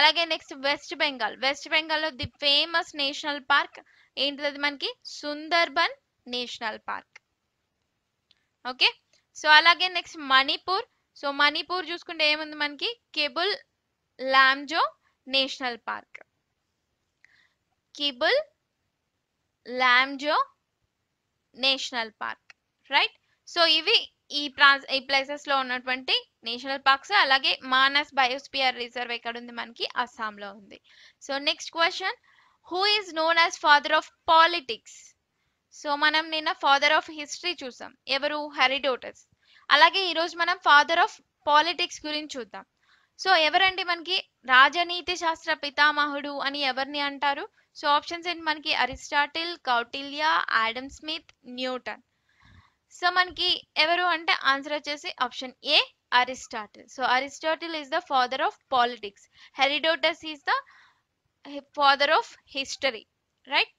[SPEAKER 2] అలాగే నెక్స్ట్ వెస్ట్ బెంగాల్ వెస్ట్ బెంగాల్లో ది ఫేమస్ నేషనల్ పార్క్ ఏంటిది మనకి Sundarban national park okay so అలాగే నెక్స్ట్ మణిపూర్ సో మణిపూర్ చూసుకుంటే ఏముంది మనకి Keibul Lamjao national park Keibul Lamjao national park right so ఇవి ఈ ప్రా ఈ ప్లేసెస్లో ఉన్నటువంటి నేషనల్ పార్క్స్ అలాగే మానస్ బయోస్పియర్ రిజర్వ్ ఎక్కడ ఉంది మనకి అస్సాంలో ఉంది so next question who is known as father of politics so మనం నిన్న ఫాదర్ ఆఫ్ హిస్టరీ చూసాం ఎవరు హెరిడోటస్ అలాగే ఈరోజు మనం ఫాదర్ ఆఫ్ పాలిటిక్స్ గురించి చూద్దాం సో ఎవరండి మనకి రాజనీతి శాస్త్ర పితామహుడు అని ఎవరిని అంటారు సో ఆప్షన్స్ ఏంటి మనకి Aristotle Kautilya Adam Smith Newton so మనకి ఎవరు అంటే ఆన్సర్ వచ్చేసి option A Aristotle so Aristotle is the father of politics Herodotus is the father of history right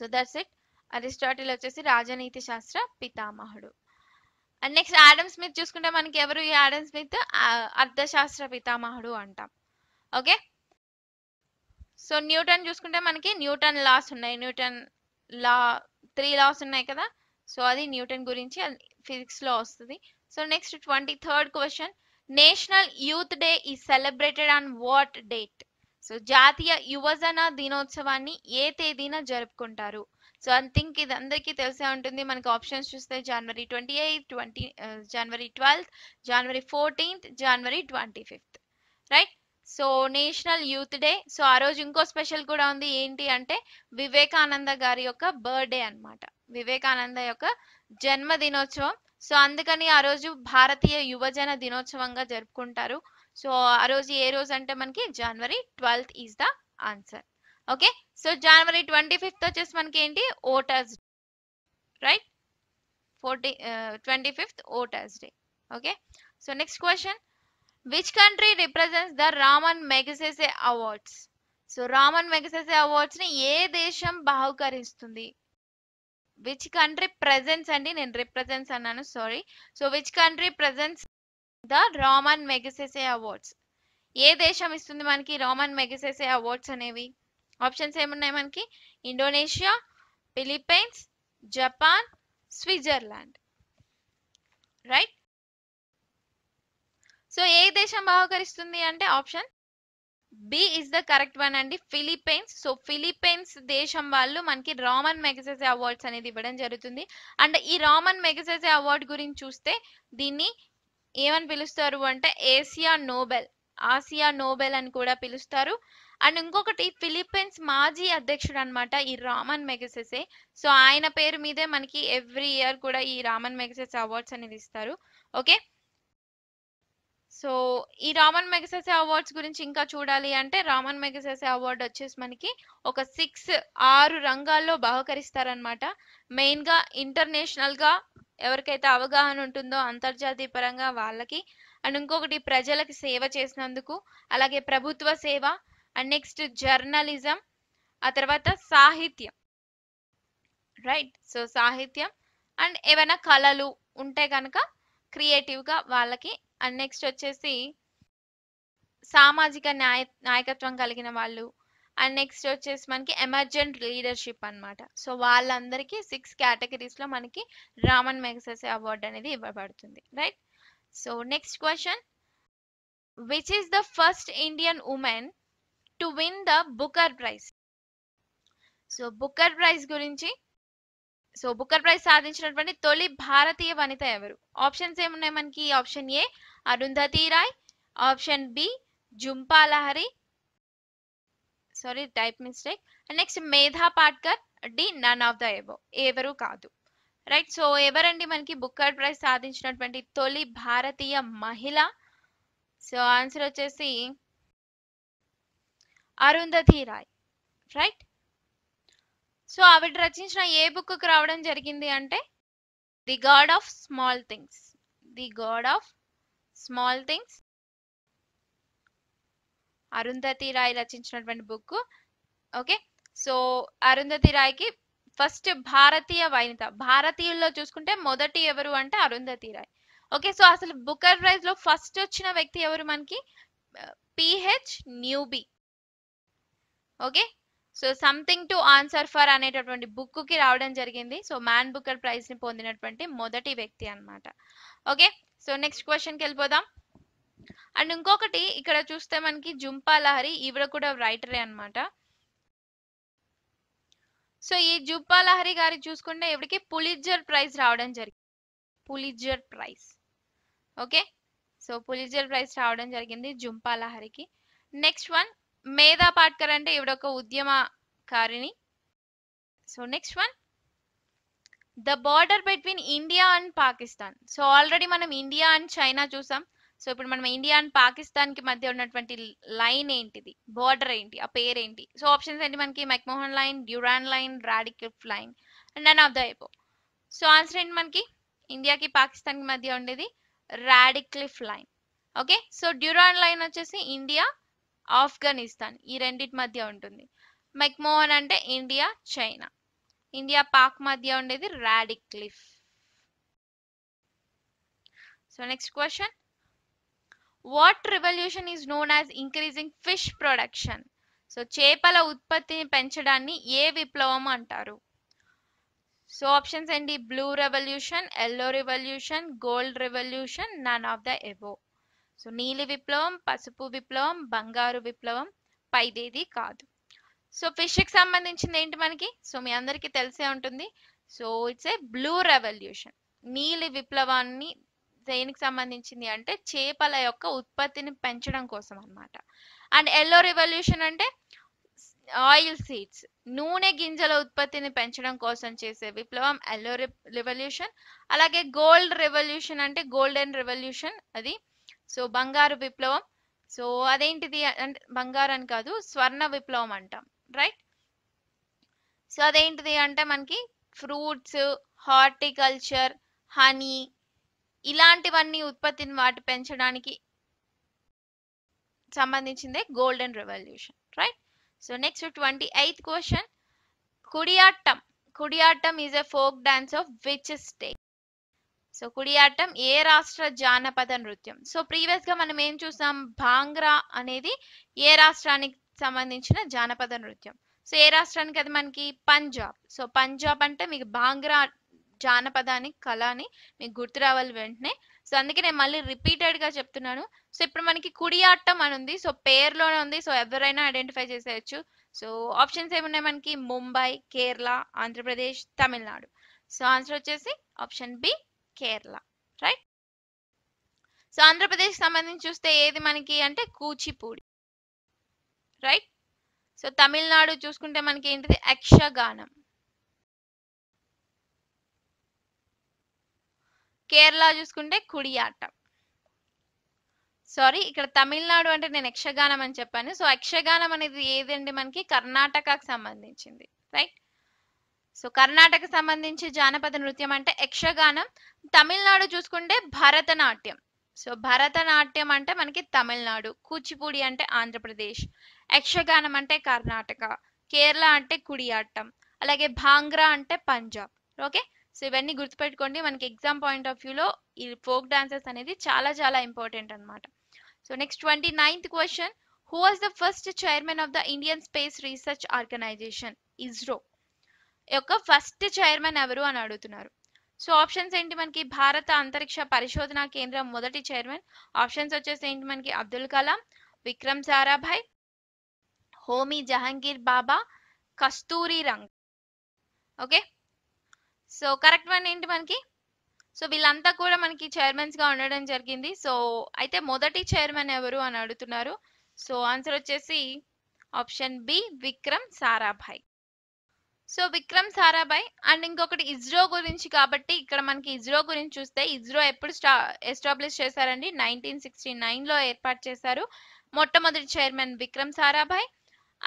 [SPEAKER 2] so that's it Aristotle వచ్చేసి రాజనీతి శాస్త్ర పితామహుడు అండ్ నెక్స్ట్ ఆడమ్ స్మిత్ చూసుకుంటే మనకి ఎవరు ఈ ఆడమ్ స్మిత్ అర్థశాస్త్ర పితామహుడు అంటాం ఓకే సో న్యూటన్ చూసుకుంటే మనకి న్యూటన్ లాస్ ఉన్నాయి న్యూటన్ లా త్రీ లాస్ ఉన్నాయి కదా సో అది న్యూటన్ గురించి ఫిజిక్స్లో వస్తుంది so next twenty third question national youth day is celebrated on what date so జాతీయ యువజన దినోత్సవాన్ని ఏ తేదీన జరుపుకుంటారు సో ఐ థింక్ ఇది అందరికీ తెలిసే ఉంటుంది మనకి ఆప్షన్స్ చూస్తే January twenty eighth twenty January twelfth January fourteenth January twenty fifth right so national youth day so ఆ రోజు ఇంకో స్పెషల్ కూడా ఉంది ఏంటి అంటే వివేకానంద గారి యొక్క బర్త్డే అనమాట వివేకానంద యొక్క జన్మదినోత్సవం సో అందుకని ఆ రోజు భారతీయ యువజన దినోత్సవంగా జరుపుకుంటారు సో ఆ రోజు ఏ రోజు అంటే మనకి January twelfth is the answer okay so January twenty fifth వచ్చేసి మనకి ఏంటి voters right forty twenty fifth voters day okay so next question which country represents the Ramon Magsaysay awards so Ramon Magsaysay అవార్డ్స్ని ఏ దేశం బహుకరిస్తుంది which country presents అండి నేను represents అన్నాను sorry so which country presents the Ramon Magsaysay awards ఏ దేశం ఇస్తుంది మనకి రామన్ మెగసెసే అవార్డ్స్ అనేవి ఆప్షన్స్ ఏమున్నాయి మనకి Indonesia Philippines Japan Switzerland right so ఏ దేశం బహుకరిస్తుంది అంటే option B is the correct one అండి ఫిలిప్పైన్స్ సో ఫిలిప్పైన్స్ దేశం వాళ్ళు మనకి రామన్ మెగసెసే అవార్డ్స్ అనేది ఇవ్వడం జరుగుతుంది అండ్ ఈ రామన్ మెగసెసే అవార్డ్ గురించి చూస్తే దీన్ని ఏమని పిలుస్తారు అంటే ఏసియా నోబెల్ ఆసియా నోబెల్ అని కూడా పిలుస్తారు అండ్ ఇంకొకటి ఫిలిప్పీన్స్ మాజీ అధ్యక్షుడు అనమాట ఈ రామన్ మెగసెసే సో ఆయన పేరు మీదే మనకి ఎవ్రీ ఇయర్ కూడా ఈ రామన్ మెగసెస్ అవార్డ్స్ అనేది ఇస్తారు ఓకే సో ఈ రామన్ మెగసెసే అవార్డ్స్ గురించి ఇంకా చూడాలి అంటే రామన్ మెగసెసే అవార్డ్ వచ్చేసి మనకి ఒక సిక్స్ ఆరు రంగాల్లో బహుకరిస్తారనమాట మెయిన్గా ఇంటర్నేషనల్గా ఎవరికైతే అవగాహన ఉంటుందో అంతర్జాతీయ పరంగా వాళ్ళకి అండ్ ఇంకొకటి ప్రజలకు సేవ చేసినందుకు అలాగే ప్రభుత్వ సేవ అండ్ నెక్స్ట్ జర్నలిజం ఆ తర్వాత సాహిత్యం రైట్ సో సాహిత్యం అండ్ ఏమైనా కళలు ఉంటే కనుక క్రియేటివ్గా వాళ్ళకి అండ్ నెక్స్ట్ వచ్చేసి సామాజిక న్యాయ నాయకత్వం కలిగిన వాళ్ళు అండ్ నెక్స్ట్ వచ్చేసి మనకి ఎమర్జెంట్ లీడర్షిప్ అనమాట సో వాళ్ళందరికీ సిక్స్ కేటగిరీస్లో మనకి రామన్ మెగసెసే అవార్డు అనేది ఇవ్వబడుతుంది right so next question which is the first Indian women to win the Booker prize so Booker prize గురించి సో బుకర్ ప్రైజ్ సాధించినటువంటి తొలి భారతీయ వనిత ఎవరు ఆప్షన్స్ ఏమున్నాయి మనకి option A Arundhati Roy option B Jhumpa Lahiri sorry type mistake next Medha Patkar D none of the above ఎవరు కాదు రైట్ సో ఎవరండి మనకి బుక్కర్ ప్రైజ్ సాధించినటువంటి తొలి భారతీయ మహిళ సో ఆన్సర్ వచ్చేసి అరుంధతి రాయ్ రైట్ సో ఆవిడ రచించిన ఏ బుక్కి రావడం జరిగింది అంటే the God of Small Things the God of Small Things Arundhati Roy రచించినటువంటి బుక్ ఓకే సో అరుంధతి రాయ్కి ఫస్ట్ భారతీయ వైనిత భారతీయుల్లో చూసుకుంటే మొదటి ఎవరు అంటే అరుంధతి రాయ్ ఓకే సో అసలు బుకర్ ప్రైజ్ లో ఫస్ట్ వచ్చిన వ్యక్తి ఎవరు మనకి P H Newby okay so something to answer for అనేటటువంటి బుక్కి రావడం జరిగింది సో మ్యాన్ బుక్కర్ ప్రైజ్ని పొందినటువంటి మొదటి వ్యక్తి అనమాట ఓకే సో నెక్స్ట్ క్వశ్చన్కి వెళ్ళిపోదాం అండ్ ఇంకొకటి ఇక్కడ చూస్తే మనకి జుంపా లహరి ఈవిడ కూడా రైటరే అనమాట సో ఈ జుంపా లహరి గారి చూసుకుంటే ఇవిడికి పులిజర్ ప్రైజ్ రావడం జరిగింది Pulitzer prize okay so Pulitzer prize రావడం జరిగింది జుంపా లహరికి నెక్స్ట్ వన్ మేధా పాట్కర్ అంటే ఈవిడ ఒక ఉద్యమకారిణి so next one the border between India and Pakistan so already మనం ఇండియా అండ్ చైనా చూసాం సో ఇప్పుడు మనం ఇండియా అండ్ పాకిస్తాన్ కి మధ్య ఉన్నటువంటి లైన్ ఏంటిది బార్డర్ ఏంటి ఆ పేరు ఏంటి సో ఆప్షన్స్ ఏంటి మనకి McMahon line Durand line Radcliffe line and none of the so answer ఏంటి మనకి ఇండియాకి పాకిస్తాన్ కి మధ్య ఉండేది Radcliffe line okay so Durand line వచ్చేసి ఇండియా ఆఫ్ఘనిస్తాన్ ఈ రెండిటి మధ్య ఉంటుంది మెక్మోహన్ అంటే ఇండియా చైనా ఇండియా పాక్ మధ్య ఉండేది Radcliffe so next question what revolution is known as increasing fish production so చేపల ఉత్పత్తిని పెంచడాన్ని ఏ విప్లవం అంటారు సో ఆప్షన్స్ ఏంటి blue revolution yellow revolution gold revolution none of the above so నీలి విప్లవం పసుపు విప్లవం బంగారు విప్లవం పైదేది కాదు సో ఫిష్కి సంబంధించింది ఏంటి మనకి సో మీ అందరికీ తెలిసే ఉంటుంది so it's a blue revolution నీలి విప్లవాన్ని దేనికి సంబంధించింది అంటే చేపల యొక్క ఉత్పత్తిని పెంచడం కోసం అనమాట అండ్ ఎల్లో రెవల్యూషన్ అంటే ఆయిల్ సీడ్స్ నూనె గింజల ఉత్పత్తిని పెంచడం కోసం చేసే విప్లవం ఎల్లో రెవల్యూషన్ అలాగే గోల్డ్ రెవల్యూషన్ అంటే గోల్డెన్ రెవల్యూషన్ అది సో బంగారు విప్లవం సో అదేంటిది అంటే బంగారం కాదు స్వర్ణ విప్లవం అంటాం రైట్ సో అదేంటిది అంటే మనకి ఫ్రూట్స్ హార్టికల్చర్ హనీ ఇలాంటివన్నీ ఉత్పత్తిని వాటి పెంచడానికి సంబంధించిందే golden revolution right so next twenty eighth question Kudiyattam Kudiyattam is a folk dance of which state so Kudiyattam ఏ రాష్ట్ర జానపద నృత్యం సో ప్రీవియస్ గా మనం ఏం చూసాం భాంగ్రా అనేది ఏ రాష్ట్రానికి సంబంధించిన జానపద నృత్యం సో ఏ రాష్ట్రానికి అది మనకి పంజాబ్ సో పంజాబ్ అంటే మీకు భాంగ్రా జానపదాన్ని కళని మీకు గుర్తు రావాలి వెంటనే సో అందుకే నేను మళ్ళీ రిపీటెడ్ గా చెప్తున్నాను సో ఇప్పుడు మనకి కుడియాట్టం అని ఉంది సో పేర్లోనే ఉంది సో ఎవరైనా ఐడెంటిఫై చేసేయచ్చు సో ఆప్షన్స్ ఏమున్నాయి మనకి ముంబై కేరళ ఆంధ్రప్రదేశ్ తమిళనాడు సో ఆన్సర్ వచ్చేసి option B Kerala right so ఆంధ్రప్రదేశ్కి సంబంధించి చూస్తే ఏది మనకి అంటే కూచిపూడి రైట్ సో తమిళనాడు చూసుకుంటే మనకి ఏంటిది యక్షగానం కేరళ చూసుకుంటే కుడియాటం సారీ ఇక్కడ తమిళనాడు అంటే నేను యక్షగానం అని చెప్పాను సో యక్షగానం అనేది ఏదండి మనకి కర్ణాటకకు సంబంధించింది రైట్ సో కర్ణాటక సంబంధించి జానపద నృత్యం అంటే యక్షగానం తమిళనాడు చూసుకుంటే భరతనాట్యం సో భరతనాట్యం అంటే మనకి తమిళనాడు కూచిపూడి అంటే ఆంధ్రప్రదేశ్ యక్షగానం అంటే కర్ణాటక కేరళ అంటే కుడియాట్టం అలాగే భాంగ్రా అంటే పంజాబ్ ఓకే సో ఇవన్నీ గుర్తుపెట్టుకోండి మనకి ఎగ్జామ్ పాయింట్ ఆఫ్ వ్యూలో ఈ ఫోక్ డాన్సెస్ అనేది చాలా చాలా ఇంపార్టెంట్ అనమాట so next twenty ninth question who was the first chairman of the Indian space research organisation ISRO యొక్క ఫస్ట్ చైర్మన్ ఎవరు అని అడుగుతున్నారు సో ఆప్షన్స్ ఏంటి మనకి భారత అంతరిక్ష పరిశోధన కేంద్రం మొదటి చైర్మన్ ఆప్షన్స్ వచ్చేసి ఏంటి మనకి Abdul Kalam Vikram Sarabhai Homi Jehangir Bhabha Kasturi Rang okay so correct one ఏంటి మనకి సో వీళ్ళంతా కూడా మనకి చైర్మన్స్ గా ఉండడం జరిగింది సో అయితే మొదటి చైర్మన్ ఎవరు అని అడుగుతున్నారు సో ఆన్సర్ వచ్చేసి option B Vikram Sarabhai so Vikram Sarabhai and ఇంకొకటి ఇజ్రో గురించి కాబట్టి ఇక్కడ మనకి ఇజ్రో గురించి చూస్తే ఇజ్రో ఎప్పుడు స్టా ఎస్టాబ్లిష్ చేశారండి నైన్టీన్ సిక్స్టీ నైన్లో ఏర్పాటు చేశారు మొట్టమొదటి చైర్మన్ విక్రమ్ సారాభాయ్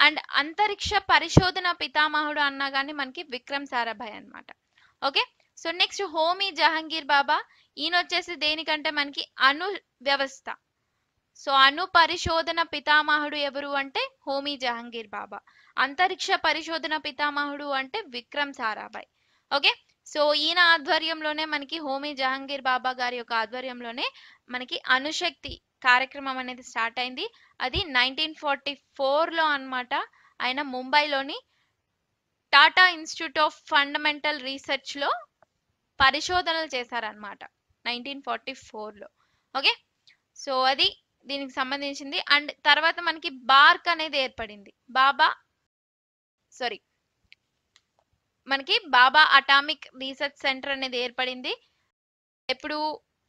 [SPEAKER 2] అండ్ అంతరిక్ష పరిశోధన పితామహుడు అన్నా కానీ మనకి విక్రమ్ సారాభాయ్ అనమాట okay so next Homi Jehangir Bhabha ఈయన వచ్చేసి దేనికంటే మనకి అణు వ్యవస్థ సో అణు పరిశోధన పితామహుడు ఎవరు అంటే హోమీ జహాంగీర్ బాబా అంతరిక్ష పరిశోధన పితామహుడు అంటే విక్రమ్ సారాభాయ్ ఓకే సో ఈయన ఆధ్వర్యంలోనే మనకి హోమీ జహాంగీర్ బాబా గారి యొక్క ఆధ్వర్యంలోనే మనకి అణుశక్తి కార్యక్రమం అనేది స్టార్ట్ అయింది అది నైన్టీన్ ఫార్టీ ఫోర్లో అనమాట ఆయన ముంబైలోని టాటా ఇన్స్టిట్యూట్ ఆఫ్ ఫండమెంటల్ రీసెర్చ్లో పరిశోధనలు చేశారనమాట నైన్టీన్ ఫార్టీ ఫోర్లో ఓకే సో అది దీనికి సంబంధించింది అండ్ తర్వాత మనకి బార్క్ అనేది ఏర్పడింది బాబా సారీ మనకి బాబా అటామిక్ రీసెర్చ్ సెంటర్ అనేది ఏర్పడింది ఎప్పుడు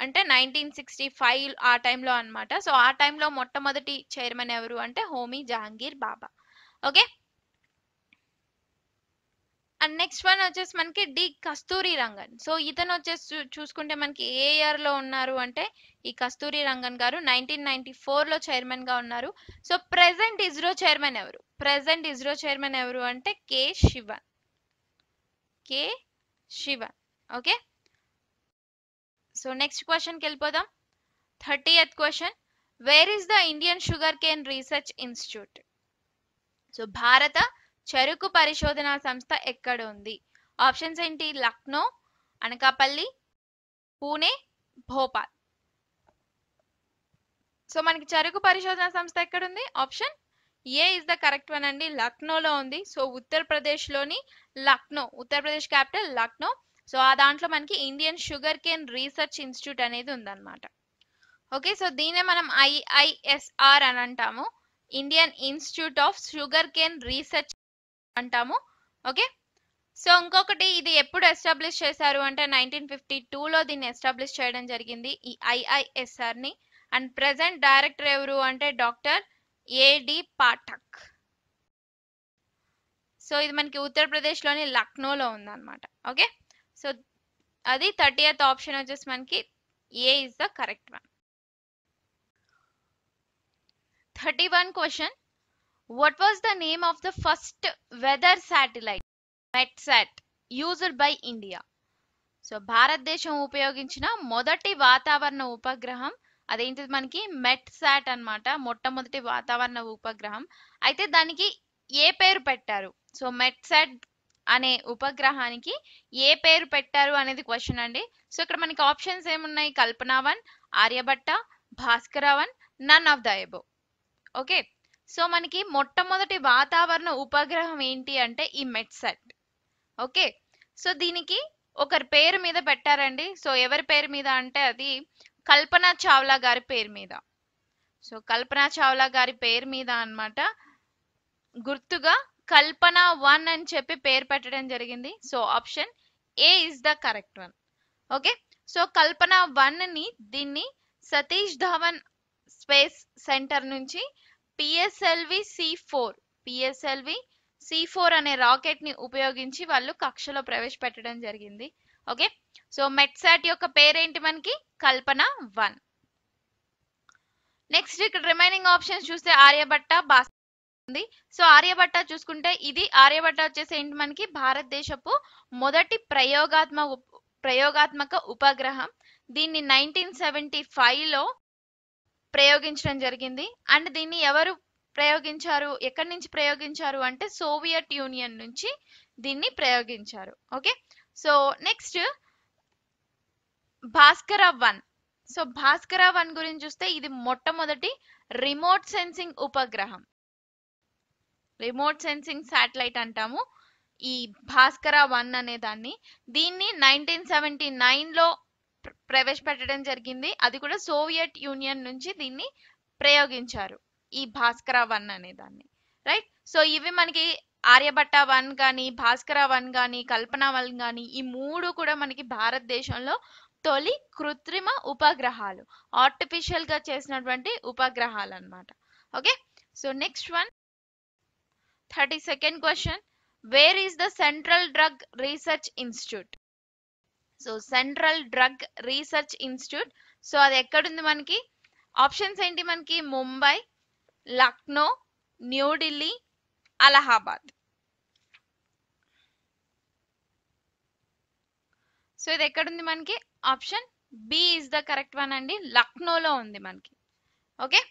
[SPEAKER 2] అంటే నైన్టీన్ సిక్స్టీ ఫైవ్ ఆ టైంలో అనమాట సో ఆ టైంలో మొట్టమొదటి చైర్మన్ ఎవరు అంటే Homi Jehangir Bhabha okay and next one వచ్చేసి మనకి డి కస్తూరి రంగన్ సో ఇతను వచ్చేసి చూసుకుంటే మనకి ఏ ఇయర్లో ఉన్నారు అంటే ఈ కస్తూరి రంగన్ గారు నైన్టీన్ నైన్టీ ఫోర్లో చైర్మన్గా ఉన్నారు సో ప్రెసెంట్ ఇస్రో చైర్మన్ ఎవరు ప్రెసెంట్ ఇస్రో చైర్మన్ ఎవరు అంటే K Sivan K Sivan okay so next క్వశ్చన్కి వెళ్ళిపోదాం thirty eighth question where is the Indian sugar cane research institute so భారత చెరుకు పరిశోధనా సంస్థ ఎక్కడ ఉంది ఆప్షన్స్ ఏంటి లక్నో అనకాపల్లి పూణే భోపాల్ సో మనకి చెరుకు పరిశోధన సంస్థ ఎక్కడుంది option A is the correct one అండి లక్నోలో ఉంది సో ఉత్తరప్రదేశ్లోని లక్నో ఉత్తరప్రదేశ్ క్యాపిటల్ లక్నో సో ఆ దాంట్లో మనకి Indian sugar cane research institute అనేది ఉందన్నమాట ఓకే సో దీనే మనం ఐఐఎస్ఆర్ అని అంటాము Indian institute of sugar cane research అంటాము ఓకే సో ఇంకొకటి ఇది ఎప్పుడు ఎస్టాబ్లిష్ చేశారు అంటే నైన్టీన్ ఫిఫ్టీ టూలో దీన్ని ఎస్టాబ్లిష్ చేయడం జరిగింది ఈ ఐఐఎస్ఆర్ని అండ్ ప్రజెంట్ డైరెక్టర్ ఎవరు అంటే డాక్టర్ ఏడి పాఠక్ సో ఇది మనకి ఉత్తరప్రదేశ్లోని లక్నోలో ఉందన్నమాట ఓకే సో అది థర్టీయత్ ఆప్షన్ వచ్చేసి మనకి A is the correct one thirty one question was the name of the first weather weather met METSAT used by India so భారతదేశం ఉపయోగించిన మొదటి వాతావరణ ఉపగ్రహం అదేంటిది మనకి మెట్ సాట్ అనమాట మొట్టమొదటి వాతావరణ ఉపగ్రహం అయితే దానికి ఏ పేరు పెట్టారు సో మెట్ సాట్ అనే ఉపగ్రహానికి ఏ పేరు పెట్టారు అనేది క్వశ్చన్ అండి సో ఇక్కడ మనకి ఆప్షన్స్ ఏమున్నాయి Kalpana one Aryabhata Bhaskara one none of the above okay so మనకి మొట్టమొదటి వాతావరణ ఉపగ్రహం ఏంటి అంటే ఈ మెట్సెట్ ఓకే సో దీనికి ఒకరి పేరు మీద పెట్టారండి సో ఎవరి పేరు మీద అంటే అది కల్పన చావ్లా గారి పేరు మీద సో కల్పన చావ్లా గారి పేరు మీద అనమాట గుర్తుగా కల్పన వన్ అని చెప్పి పేరు పెట్టడం జరిగింది so option A is the correct one okay so Kalpana వన్ని దీన్ని సతీష్ ధవన్ స్పేస్ సెంటర్ నుంచి PSLV C four PSLV C four అనే రాకెట్ ని ఉపయోగించి వాళ్ళు కక్షలో ప్రవేశపెట్టడం జరిగింది ఓకే సో మెట్సాట్ యొక్క పేరేంటి మనకి కల్పన వన్ నెక్స్ట్ ఇక్కడ రిమైనింగ్ ఆప్షన్స్ చూస్తే ఆర్యభట్ట బాస్ ఉంది సో ఆర్యభట్ట చూసుకుంటే ఇది ఆర్యభట్ట వచ్చేసి ఏంటి మనకి భారతదేశపు మొదటి ప్రయోగాత్మక ప్రయోగాత్మక ఉపగ్రహం దీన్ని నైన్టీన్ సెవెంటీ ఫైవ్లో ప్రయోగించడం జరిగింది అండ్ దీన్ని ఎవరు ప్రయోగించారు ఎక్కడి నుంచి ప్రయోగించారు అంటే సోవియట్ యూనియన్ నుంచి దీన్ని ప్రయోగించారు okay so next Bhaskara one so Bhaskara one గురించి చూస్తే ఇది మొట్టమొదటి రిమోట్ సెన్సింగ్ ఉపగ్రహం రిమోట్ సెన్సింగ్ శాటిలైట్ అంటాము ఈ భాస్కర వన్ అనే దాన్ని దీన్ని నైన్టీన్ సెవెంటీ నైన్లో ప్రవేశపెట్టడం జరిగింది అది కూడా సోవియట్ యూనియన్ నుంచి దీన్ని ప్రయోగించారు ఈ భాస్కర వన్ అనే దాన్ని రైట్ సో ఇవి మనకి ఆర్యభట్ట వన్ కానీ భాస్కర వన్ కానీ కల్పన వన్ కానీ ఈ మూడు కూడా మనకి భారతదేశంలో తొలి కృత్రిమ ఉపగ్రహాలు ఆర్టిఫిషియల్గా చేసినటువంటి ఉపగ్రహాలు అనమాట okay so next one thirty second question where is the central drug research institute so central drug research institute so అది ఎక్కడుంది మనకి ఆప్షన్స్ ఏంటి మనకి ముంబై లక్నో న్యూఢిల్లీ అలహాబాద్ సో ఇది ఎక్కడుంది మనకి option B is the correct one అండి లక్నోలో ఉంది మనకి ఓకే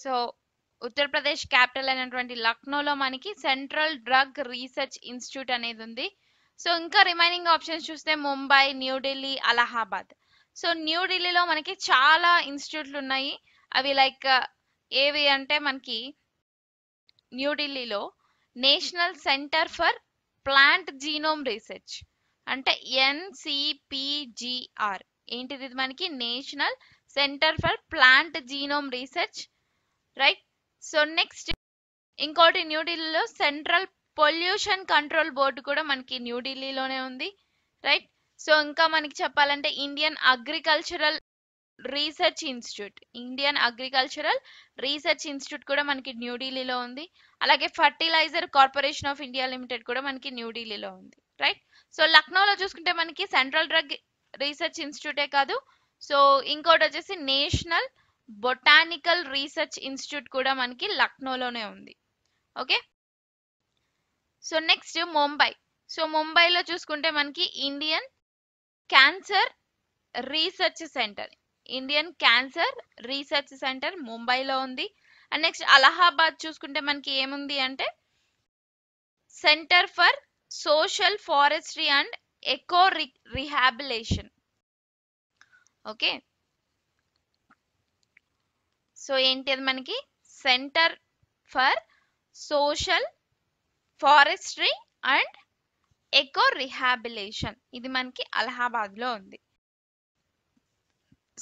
[SPEAKER 2] సో ఉత్తరప్రదేశ్ క్యాపిటల్ అయినటువంటి లక్నోలో మనకి సెంట్రల్ డ్రగ్ రీసెర్చ్ ఇన్స్టిట్యూట్ అనేది ఉంది సో ఇంకా రిమైనింగ్ ఆప్షన్స్ చూస్తే ముంబై న్యూఢిల్లీ అలహాబాద్ సో న్యూఢిల్లీలో మనకి చాలా ఇన్స్టిట్యూట్లు ఉన్నాయి అవి లైక్ uh, ఏవి అంటే మనకి న్యూఢిల్లీలో national centre for plant genome research అంటే ఎన్సిపిజిఆర్ ఏంటిది మనకి national centre for plant genome research right so next ఇంకోటి న్యూఢిల్లీలో సెంట్రల్ పొల్యూషన్ కంట్రోల్ బోర్డు కూడా మనకి న్యూఢిల్లీలోనే ఉంది రైట్ సో ఇంకా మనకి చెప్పాలంటే Indian agricultural research institute Indian agricultural research institute కూడా మనకి న్యూఢిల్లీలో ఉంది అలాగే fertiliser corporation of India limited కూడా మనకి న్యూఢిల్లీలో ఉంది రైట్ సో లక్నోలో చూసుకుంటే మనకి సెంట్రల్ డ్రగ్ రీసెర్చ్ ఇన్స్టిట్యూటే కాదు సో ఇంకోటి వచ్చేసి నేషనల్ బొటానికల్ రీసెర్చ్ ఇన్స్టిట్యూట్ కూడా మనకి లక్నోలోనే ఉంది okay so next Mumbai so ముంబైలో చూసుకుంటే మనకి Indian cancer research centre Indian cancer research centre ముంబైలో ఉంది అండ్ నెక్స్ట్ అలహాబాద్ చూసుకుంటే మనకి ఏముంది అంటే centre for social forestry and eco rehabilitation okay so ఏంటి అది మనకి centre for social forestry and eco rehabilitation ఇది మనకి అలహాబాద్లో ఉంది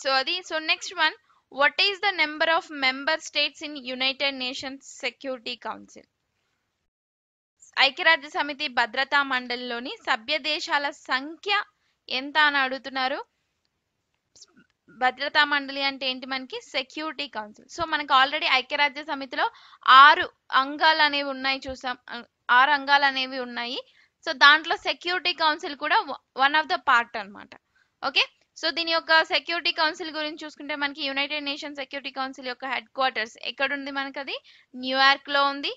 [SPEAKER 2] సో అది so next one what is the number of member states in United Nations security council ఐక్యరాజ్య సమితి భద్రతా మండలిలోని సభ్య దేశాల సంఖ్య ఎంత అని అడుగుతున్నారు భద్రతా మండలి అంటే ఏంటి మనకి సెక్యూరిటీ కౌన్సిల్ సో మనకు ఆల్రెడీ ఐక్యరాజ్య సమితిలో ఆరు అంగాలు అనేవి ఉన్నాయి చూసాం ఆ రంగాలు అనేవి ఉన్నాయి సో దాంట్లో సెక్యూరిటీ కౌన్సిల్ కూడా వన్ ఆఫ్ ద పార్ట్ అనమాట ఓకే సో దీని యొక్క సెక్యూరిటీ కౌన్సిల్ గురించి చూసుకుంటే మనకి యునైటెడ్ నేషన్ సెక్యూరిటీ కౌన్సిల్ యొక్క హెడ్ క్వార్టర్స్ ఎక్కడ ఉంది మనకి అది న్యూయార్క్ లో ఉంది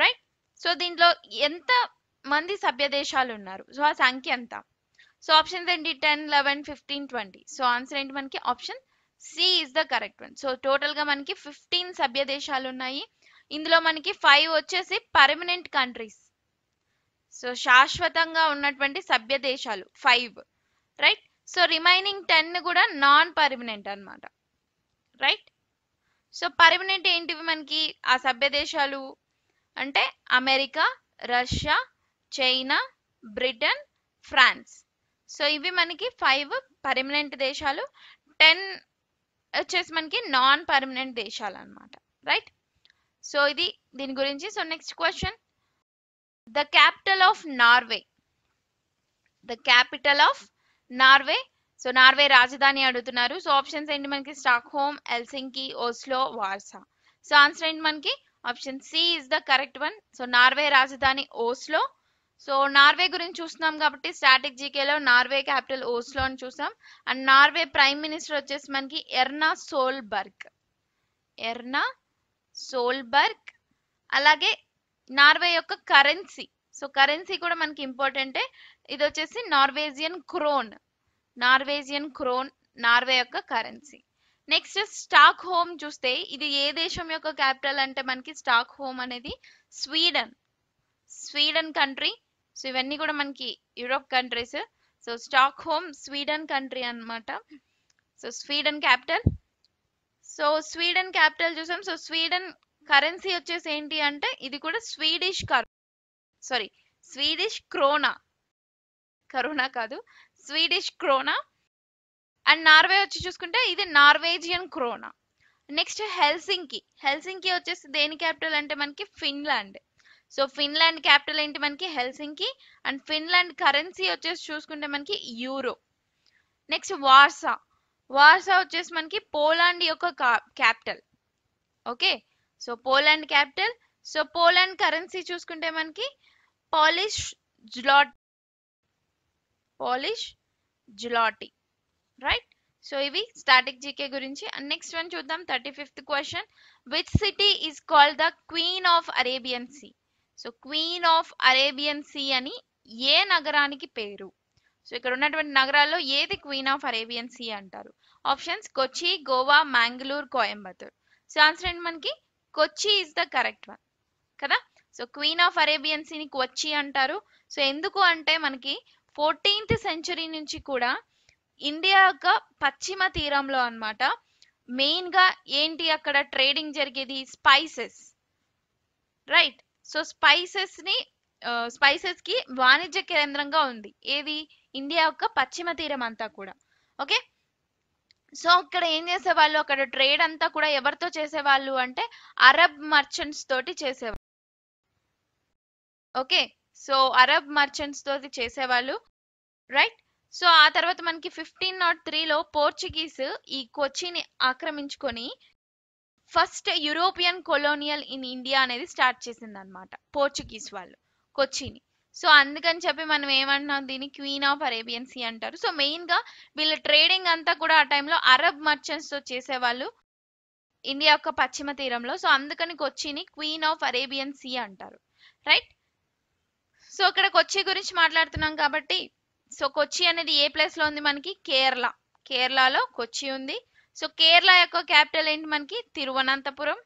[SPEAKER 2] రైట్ సో దీంట్లో ఎంత మంది సభ్య దేశాలు ఉన్నారు సో ఆ సంఖ్య ఎంత సో ఆప్షన్స్ ఏంటి ten eleven fifteen twenty so answer ఏంటి మనకి option C is the correct one so total గా మనకి ఫిఫ్టీన్ సభ్య దేశాలు ఉన్నాయి ఇందులో మనకి ఫైవ్ వచ్చేసి పర్మనెంట్ కంట్రీస్ సో శాశ్వతంగా ఉన్నటువంటి సభ్య దేశాలు five right so remaining ten కూడా నాన్ పర్మనెంట్ అనమాట రైట్ సో పర్మనెంట్ ఏంటివి మనకి ఆ సభ్య దేశాలు అంటే America Russia China Britain France so ఇవి మనకి ఫైవ్ పర్మనెంట్ దేశాలు టెన్ వచ్చేసి మనకి నాన్ పర్మనెంట్ దేశాలు అనమాట రైట్ సో ఇది దీని గురించి so next question the capital of Norway the capital of Norway so Norway రాజధాని అడుగుతున్నారు సో ఆప్షన్స్ ఏంటి మనకి Stockholm Helsinki Oslo Warsaw so answer ఏంటి మనకి option C is the correct one so Norway రాజధాని ఓస్లో సో నార్వే గురించి చూస్తున్నాం కాబట్టి స్టాటిక్ జీకేలో నార్వే క్యాపిటల్ ఓస్లో అని చూసాం అండ్ నార్వే ప్రైమ్ మినిస్టర్ వచ్చేసి మనకి ఎర్నా సోల్బర్గ్ ఎర్నా సోల్బర్గ్ అలాగే నార్వే యొక్క కరెన్సీ సో కరెన్సీ కూడా మనకి ఇంపార్టెంటే ఇది వచ్చేసి Norwegian krone Norwegian krone Norway యొక్క కరెన్సీ నెక్స్ట్ స్టాక్ హోమ్ చూస్తే ఇది ఏ దేశం యొక్క క్యాపిటల్ అంటే మనకి స్టాక్ హోమ్ అనేది స్వీడన్ స్వీడన్ కంట్రీ సో ఇవన్నీ కూడా మనకి Europe countries so Stockholm Sweden country అనమాట so Sweden capital so Sweden capital చూసాం సో స్వీడన్ కరెన్సీ వచ్చేసి ఏంటి అంటే ఇది కూడా స్వీడిష్ కర్ సారీ స్వీడిష్ క్రోనా కరోనా కాదు స్వీడిష్ క్రోనా అండ్ నార్వే వచ్చి చూసుకుంటే ఇది Norwegian krona next Helsinki Helsinki వచ్చేసి దేని క్యాపిటల్ అంటే మనకి ఫిన్లాండ్ సో ఫిన్లాండ్ క్యాపిటల్ ఏంటి మనకి హెల్సింకి అండ్ ఫిన్లాండ్ కరెన్సీ వచ్చేసి చూసుకుంటే మనకి యూరో నెక్స్ట్ వార్సా వార్సా వచ్చేసి మనకి పోలాండ్ యొక్క capital okay so Poland capital so Poland currency చూసుకుంటే మనకి Polish zloty Polish zloty right so ఇవి స్టాటిక్ జీకే గురించి అండ్ నెక్స్ట్ వన్ చూద్దాం thirty fifth question which city is called the queen of Arabian sea so queen of Arabian sea అని ఏ నగరానికి పేరు సో ఇక్కడ ఉన్నటువంటి నగరాల్లో ఏది క్వీన్ ఆఫ్ అరేబియన్ సీ అంటారు options Kochi Goa Mangalore Coimbatore so answer ఏంటి మనకి Kochi is the correct one కదా సో క్వీన్ ఆఫ్ అరేబియన్ సీని కొచ్చి అంటారు సో ఎందుకు అంటే మనకి ఫోర్టీన్త్ సెంచరీ నుంచి కూడా ఇండియా యొక్క పశ్చిమ తీరంలో అనమాట మెయిన్గా ఏంటి అక్కడ ట్రేడింగ్ జరిగేది స్పైసెస్ రైట్ సో స్పైసెస్ని స్పైసెస్కి వాణిజ్య కేంద్రంగా ఉంది ఏది ఇండియా యొక్క పశ్చిమ తీరం అంతా కూడా ఓకే సో అక్కడ ఏం చేసేవాళ్ళు అక్కడ ట్రేడ్ అంతా కూడా ఎవరితో చేసేవాళ్ళు అంటే అరబ్ మర్చెంట్స్ తోటి చేసేవాళ్ళు ఓకే సో అరబ్ మర్చెంట్స్ తోటి చేసేవాళ్ళు రైట్ సో ఆ తర్వాత మనకి ఫిఫ్టీన్ నాట్ త్రీలో పోర్చుగీస్ ఈ కొచ్చిని ఆక్రమించుకొని first European colonial in India అనేది స్టార్ట్ చేసింది అనమాట పోర్చుగీస్ వాళ్ళు కొచ్చిని సో అందుకని చెప్పి మనం ఏమంటున్నాం దీన్ని క్వీన్ ఆఫ్ అరేబియన్ సీ అంటారు సో మెయిన్గా వీళ్ళ ట్రేడింగ్ అంతా కూడా ఆ టైంలో అరబ్ మర్చెంట్స్తో చేసేవాళ్ళు ఇండియా యొక్క పశ్చిమ తీరంలో సో అందుకని కొచ్చిని క్వీన్ ఆఫ్ అరేబియన్ సీ అంటారు రైట్ సో ఇక్కడ కొచ్చి గురించి మాట్లాడుతున్నాం కాబట్టి సో కొచ్చి అనేది ఏ ప్లేస్లో ఉంది మనకి కేరళ కేరళలో కొచ్చి ఉంది సో కేరళ యొక్క క్యాపిటల్ ఏంటి మనకి తిరువనంతపురం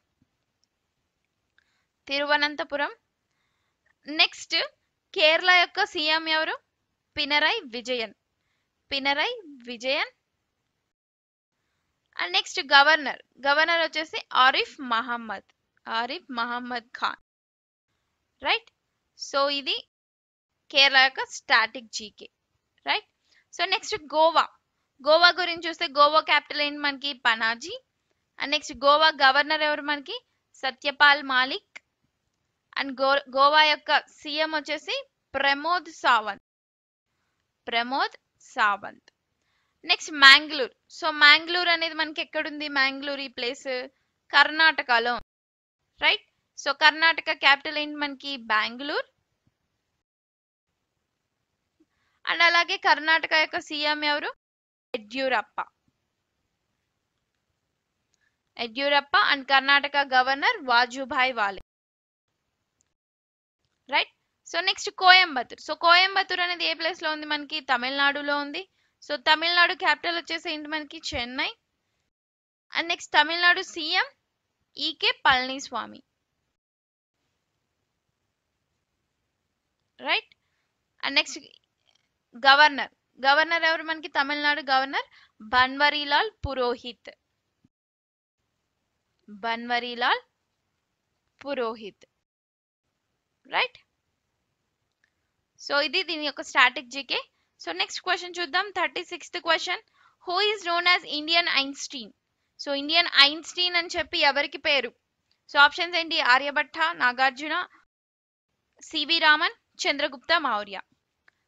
[SPEAKER 2] తిరువనంతపురం నెక్స్ట్ కేరళ యొక్క సీఎం ఎవరు Pinarayi Vijayan Pinarayi Vijayan and next governor governor వచ్చేసి ఆరిఫ్ మహమ్మద్ ఆరిఫ్ మహమ్మద్ ఖాన్ రైట్ సో ఇది కేరళ యొక్క static GK right so next Goa Goa గురించి చూస్తే గోవా క్యాపిటల్ ఏంటి మనకి Panaji and next Goa governor ఎవరు మనకి సత్యపాల్ మాలిక్ అండ్ గో గోవా యొక్క సీఎం వచ్చేసి ప్రమోద్ సావంత్ ప్రమోద్ సావంత్ నెక్స్ట్ మ్యాంగ్లూర్ సో మ్యాంగ్లూర్ అనేది మనకి ఎక్కడుంది మ్యాంగ్లూర్ ఈ ప్లేస్ కర్ణాటకలో రైట్ సో కర్ణాటక క్యాపిటల్ ఏంటి మనకి బ్యాంగ్లూర్ అండ్ అలాగే కర్ణాటక యొక్క సీఎం ఎవరు Yediyurappa Yediyurappa and Karnataka governor Vajubhai Vala right so next Coimbatore so Coimbatore అనేది ఏ ప్లేస్లో ఉంది మనకి తమిళనాడులో ఉంది సో తమిళనాడు క్యాపిటల్ వచ్చేసి ఏంటి మనకి Chennai and next Tamil Nadu CM EK Palaniswami right and next governor governor ఎవరు మనకి Tamil Nadu governor Banwarilal Purohit Banwarilal Purohit right so ఇది దీని యొక్క స్ట్రాటజీకి సో నెక్స్ట్ క్వశ్చన్ చూద్దాం thirty sixth question who is known as Indian Einstein so Indian Einstein అని చెప్పి ఎవరికి పేరు సో ఆప్షన్స్ ఏంటి ఆర్యభట్ట నాగార్జున సివి రామన్ చంద్రగుప్త మౌర్య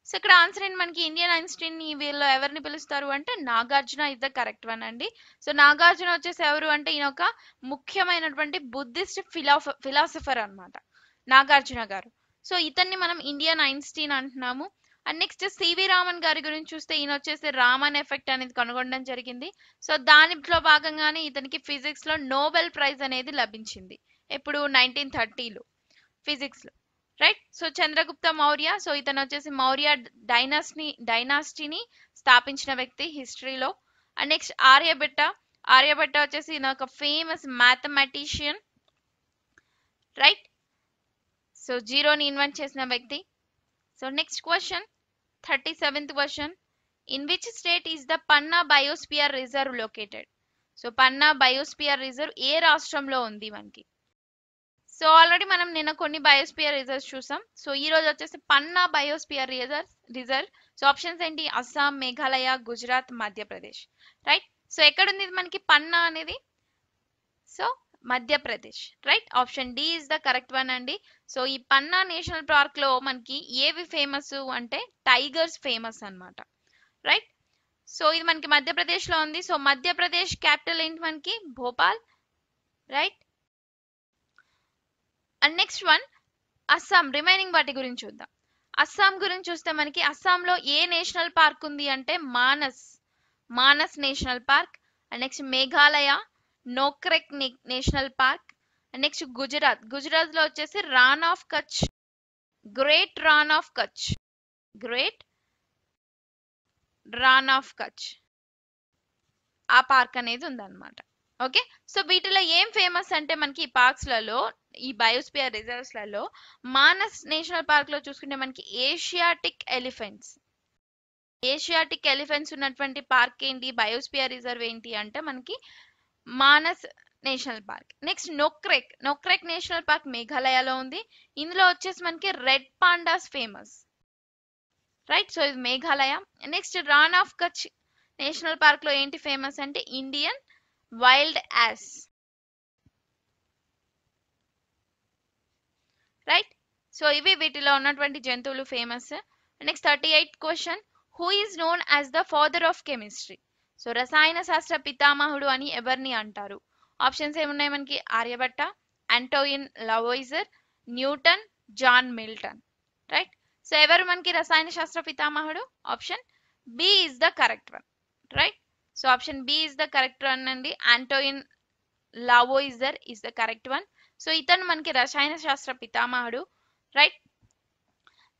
[SPEAKER 2] సో ఇక్కడ ఆన్సర్ ఏంటి మనకి ఇండియన్ ఐన్స్టీన్ ని వీళ్ళు ఎవరిని పిలుస్తారు అంటే Nagarjuna is the correct one అండి సో నాగార్జున వచ్చేసి ఎవరు అంటే ఈయన ఒక ముఖ్యమైనటువంటి బుద్ధిస్ట్ ఫిలాసఫర్ అనమాట నాగార్జున గారు సో ఇతన్ని మనం ఇండియన్ ఐన్స్టీన్ అంటున్నాము అండ్ నెక్స్ట్ సివి రామన్ గారి గురించి చూస్తే ఈయన వచ్చేసి రామన్ ఎఫెక్ట్ అనేది కనుగొనడం జరిగింది సో దానిలో భాగంగానే ఇతనికి ఫిజిక్స్లో నోబెల్ ప్రైజ్ అనేది లభించింది ఇప్పుడు నైన్టీన్ థర్టీలో ఫిజిక్స్లో right so Chandragupta Maurya so ఇతను వచ్చేసి మౌర్య డైనాస్టీ డైనాసిటీని స్థాపించిన వ్యక్తి హిస్టరీలో అండ్ నెక్స్ట్ ఆర్యభట్ట ఆర్యభట్ట వచ్చేసి ఈయన ఒక ఫేమస్ మ్యాథమెటిషియన్ రైట్ సో జీరోని ఇన్వెంట్ చేసిన వ్యక్తి so next question thirty seventh question in which state is the Panna biosphere reserve located so Panna biosphere reserve ఏ రాష్ట్రంలో ఉంది మనకి సో ఆల్రెడీ మనం నిన్న కొన్ని బయోస్పియర్ రిజర్వ్స్ చూసాం సో ఈ రోజు వచ్చేసి Panna biosphere reserve reserve so options ఏంటి అస్సాం మేఘాలయ గుజరాత్ మధ్యప్రదేశ్ రైట్ సో ఎక్కడ ఉంది మనకి పన్నా అనేది so Madhya Pradesh right option D is the correct one అండి సో ఈ పన్నా నేషనల్ పార్క్ లో మనకి ఏవి ఫేమస్ అంటే టైగర్స్ ఫేమస్ అనమాట రైట్ సో ఇది మనకి మధ్యప్రదేశ్లో ఉంది సో మధ్యప్రదేశ్ క్యాపిటల్ ఏంటి మనకి Bhopal right and next one Assam remaining వాటి గురించి చూద్దాం అస్సాం గురించి చూస్తే మనకి అస్సాంలో ఏ నేషనల్ పార్క్ ఉంది అంటే Manas Manas national park and next Meghalaya Nokrek national park next Gujarat Gujarat లో వచ్చేసి Rann of Kutch great Rann of Kutch great Rann of Kutch ఆ పార్క్ అనేది ఉందన్నమాట ఓకే సో వీటిలో ఏం ఫేమస్ అంటే మనకి ఈ పార్క్స్లలో ఈ బయోస్పియర్ రిజర్వ్స్లలో మానస్ నేషనల్ పార్క్ లో చూసుకుంటే మనకి ఏషియాటిక్ ఎలిఫెంట్స్ ఏషియాటిక్ ఎలిఫెంట్స్ ఉన్నటువంటి పార్క్ ఏంటి బయోస్పియర్ రిజర్వ్ ఏంటి అంటే మనకి Manas national park next Nokrek Nokrek national park మేఘాలయలో ఉంది ఇందులో వచ్చేసి మనకి red pandas famous right so ఇది Meghalaya next Rann of Kutch national park లో ఏంటి ఫేమస్ అంటే Indian wild ass right so ఇవి వీటిలో ఉన్నటువంటి జంతువులు famous next thirty eight question who is known as the father of chemistry so రసాయన శాస్త్ర పితామహుడు అని ఎవరిని అంటారు ఆప్షన్స్ ఏమున్నాయి మనకి Aryabhata Antoine Lavoisier Newton John Milton right so ఎవరు మనకి రసాయన శాస్త్ర పితామహుడు option B is the correct one right so option B is the correct one అండి Antoine Lavoisier is the correct one so ఇతను మనకి రసాయన శాస్త్ర పితామహుడు రైట్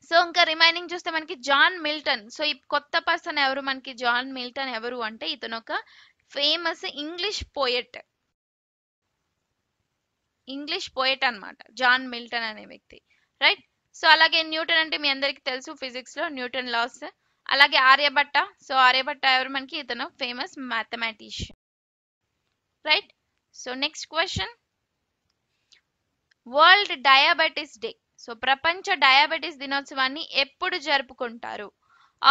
[SPEAKER 2] సో ఇంకా రిమైనింగ్ చూస్తే మనకి జాన్ మిల్టన్ సో ఈ కొత్త పర్సన్ ఎవరు మనకి జాన్ మిల్టన్ ఎవరు అంటే ఇతను ఒక famous English poet English poet అనమాట జాన్ మిల్టన్ అనే వ్యక్తి రైట్ సో అలాగే న్యూటన్ అంటే మీ అందరికీ తెలుసు ఫిజిక్స్ లో న్యూటన్ లాస్ అలాగే ఆర్యభట్ట సో ఆర్యభట్ట ఎవరు మనకి ఇతను famous mathematician right so next question world diabetes day so ప్రపంచ డయాబెటీస్ దినోత్సవాన్ని ఎప్పుడు జరుపుకుంటారు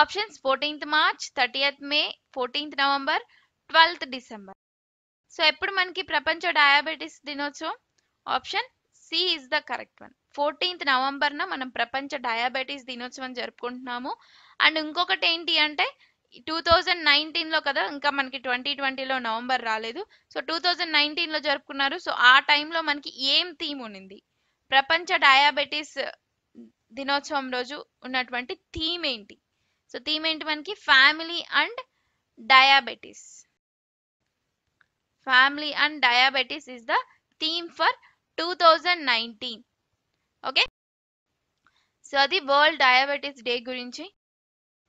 [SPEAKER 2] options fourteenth March thirtieth May fourteenth November twelfth December so ఎప్పుడు మనకి ప్రపంచ డయాబెటీస్ దినోత్సవం option C is the correct one fourteenth నవంబర్న మనం ప్రపంచ డయాబెటీస్ దినోత్సవం జరుపుకుంటున్నాము అండ్ ఇంకొకటి ఏంటి అంటే టూ థౌజండ్ నైన్టీన్లో కదా ఇంకా మనకి ట్వంటీ ట్వంటీలో నవంబర్ రాలేదు సో టూ థౌజండ్ నైన్టీన్లో జరుపుకున్నారు సో ఆ టైంలో మనకి ఏం థీమ్ ఉన్నింది ప్రపంచ డయాబెటీస్ దినోత్సవం రోజు ఉన్నటువంటి థీమ్ ఏంటి సో థీమ్ ఏంటి మనకి family and diabetes family and diabetes is the theme for two thousand nineteen okay so అది వరల్డ్ డయాబెటీస్ డే గురించి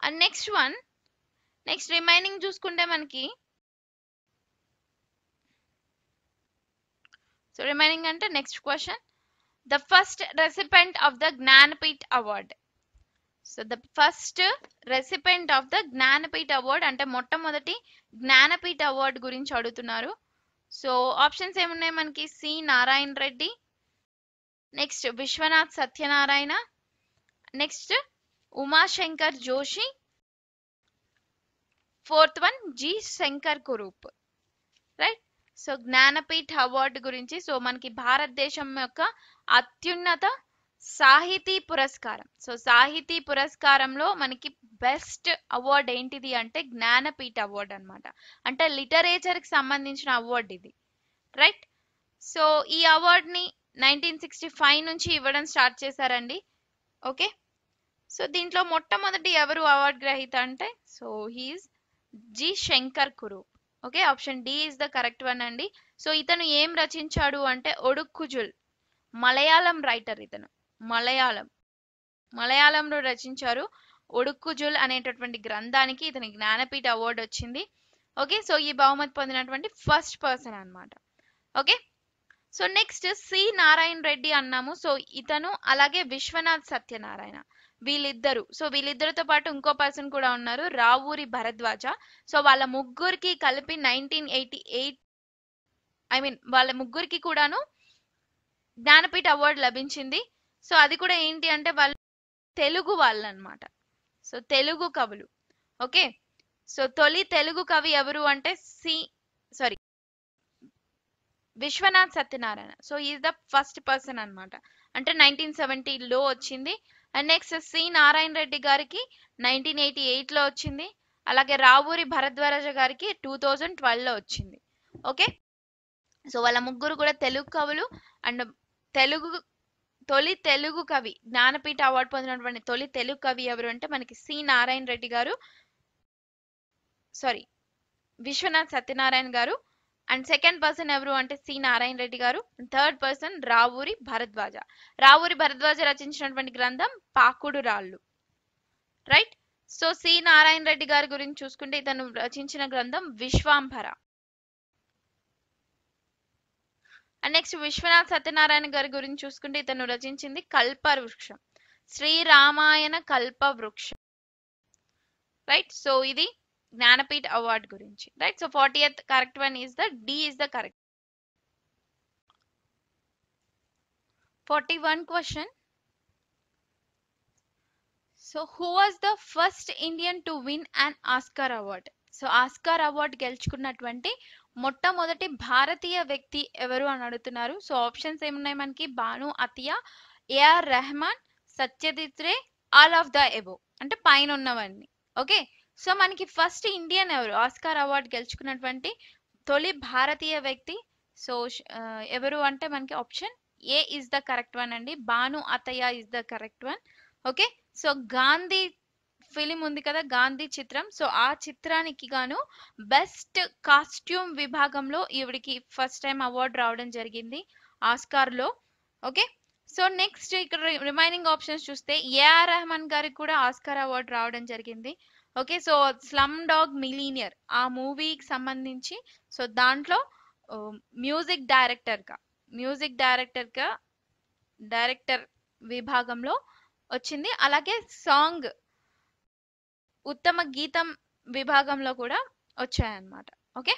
[SPEAKER 2] and next one next remaining చూసుకుంటే మనకి సో రిమైనింగ్ అంటే next question the first recipient of the Gnanapit Award. So the first recipient of the Jnanpith award అంటే మొట్టమొదటి Jnanpith award గురించి అడుగుతున్నారు so options ఏమున్నాయి మనకి C Narayana Reddy next Vishwanath Satyanarayana next Umashankar Joshi fourth one G Shankar Kurup right so Jnanpith award గురించి సో మనకి భారతదేశం యొక్క అత్యున్నత సాహితీ పురస్కారం సో సాహితీ పురస్కారంలో మనకి బెస్ట్ అవార్డ్ ఏంటిది అంటే జ్ఞానపీఠ అవార్డ్ అనమాట అంటే లిటరేచర్కి సంబంధించిన అవార్డు ఇది రైట్ సో ఈ అవార్డ్ని నైన్టీన్ సిక్స్టీ ఫైవ్ నుంచి ఇవ్వడం స్టార్ట్ చేశారండి ఓకే సో దీంట్లో మొట్టమొదటి ఎవరు అవార్డు గ్రహీత అంటే so he's G Shankar Kurup okay option D is the correct one అండి సో ఇతను ఏం రచించాడు అంటే ఒడుక్కుజుల్ మలయాళం రైటర్ ఇతను మలయాళం మలయాళంలో రచించారు ఒడుక్కుజుల్ అనేటటువంటి గ్రంథానికి ఇతని జ్ఞానపీఠ అవార్డు వచ్చింది ఓకే సో ఈ బహుమతి పొందినటువంటి ఫస్ట్ పర్సన్ అనమాట okay so next C Narayana Reddy అన్నాము సో ఇతను అలాగే విశ్వనాథ్ సత్యనారాయణ వీళ్ళిద్దరు సో వీళ్ళిద్దరితో పాటు ఇంకో పర్సన్ కూడా ఉన్నారు రావూరి భరద్వాజ సో వాళ్ళ ముగ్గురికి కలిపి nineteen eighty eight I mean వాళ్ళ ముగ్గురికి కూడాను జ్ఞానపీఠ అవార్డు లభించింది సో అది కూడా ఏంటి అంటే వాళ్ళు తెలుగు వాళ్ళు అనమాట సో తెలుగు కవులు ఓకే సో తొలి తెలుగు కవి ఎవరు అంటే C sorry Vishwanath Satyanarayana so is the first person అనమాట అంటే నైన్టీన్ సెవెంటీలో వచ్చింది and next C Narayana Reddy గారికి నైన్టీన్ ఎయిటీ ఎయిట్లో వచ్చింది అలాగే రావూరి భరద్వరాజ గారికి టూ థౌజండ్ ట్వెల్వ్లో వచ్చింది ఓకే సో వాళ్ళ ముగ్గురు కూడా తెలుగు కవులు అండ్ తెలుగు తొలి తెలుగు కవి జ్ఞానపీఠ అవార్డు పొందినటువంటి తొలి తెలుగు కవి ఎవరు అంటే మనకి సి నారాయణ రెడ్డి గారు సారీ విశ్వనాథ్ సత్యనారాయణ గారు అండ్ సెకండ్ పర్సన్ ఎవరు అంటే సి నారాయణ రెడ్డి గారు థర్డ్ పర్సన్ రావూరి భరద్వాజ రావూరి భరద్వాజ రచించినటువంటి గ్రంథం Pakudu Rallu right so C Narayana Reddy గారి గురించి చూసుకుంటే ఇతను రచించిన గ్రంథం విశ్వాంభర అండ్ నెక్స్ట్ విశ్వనాథ్ సత్యనారాయణ గారి గురించి చూసుకుంటే ఇతను రచించింది కల్ప వృక్షం శ్రీరామాయణ కల్ప వృక్షం రైట్ సో ఇది జ్ఞానపీఠ్ అవార్డ్ గురించి right so forty eighth correct one is the D is the correct forty one question so who was the first Indian to win and Oscar award so Oscar award గెలుచుకున్నటువంటి మొట్టమొదటి భారతీయ వ్యక్తి ఎవరు అని అడుగుతున్నారు so options ఏమున్నాయి మనకి Bhanu Athaiya AR Rahman Satyajit Ray all of the above అంటే పైన ఉన్నవన్నీ ఓకే సో మనకి ఫస్ట్ ఇండియన్ ఎవరు ఆస్కార్ అవార్డు గెలుచుకున్నటువంటి తొలి భారతీయ వ్యక్తి సో ఎవరు అంటే మనకి option A is the correct one అండి Bhanu Athaiya is the correct one okay so Gandhi film ఉంది కదా గాంధీ చిత్రం సో ఆ చిత్రానికి గాను బెస్ట్ కాస్ట్యూమ్ విభాగంలో ఈవిడికి ఫస్ట్ టైం అవార్డు రావడం జరిగింది ఆస్కార్లో ఓకే సో నెక్స్ట్ ఇక్కడ రిమైనింగ్ ఆప్షన్స్ చూస్తే ఏఆర్ రెహమాన్ గారికి కూడా ఆస్కార్ అవార్డు రావడం జరిగింది okay so Slumdog Millionaire ఆ మూవీకి సంబంధించి సో దాంట్లో మ్యూజిక్ డైరెక్టర్గా మ్యూజిక్ డైరెక్టర్గా డైరెక్టర్ విభాగంలో వచ్చింది అలాగే సాంగ్ ఉత్తమ గీతం విభాగంలో కూడా వచ్చాయన్నమాట okay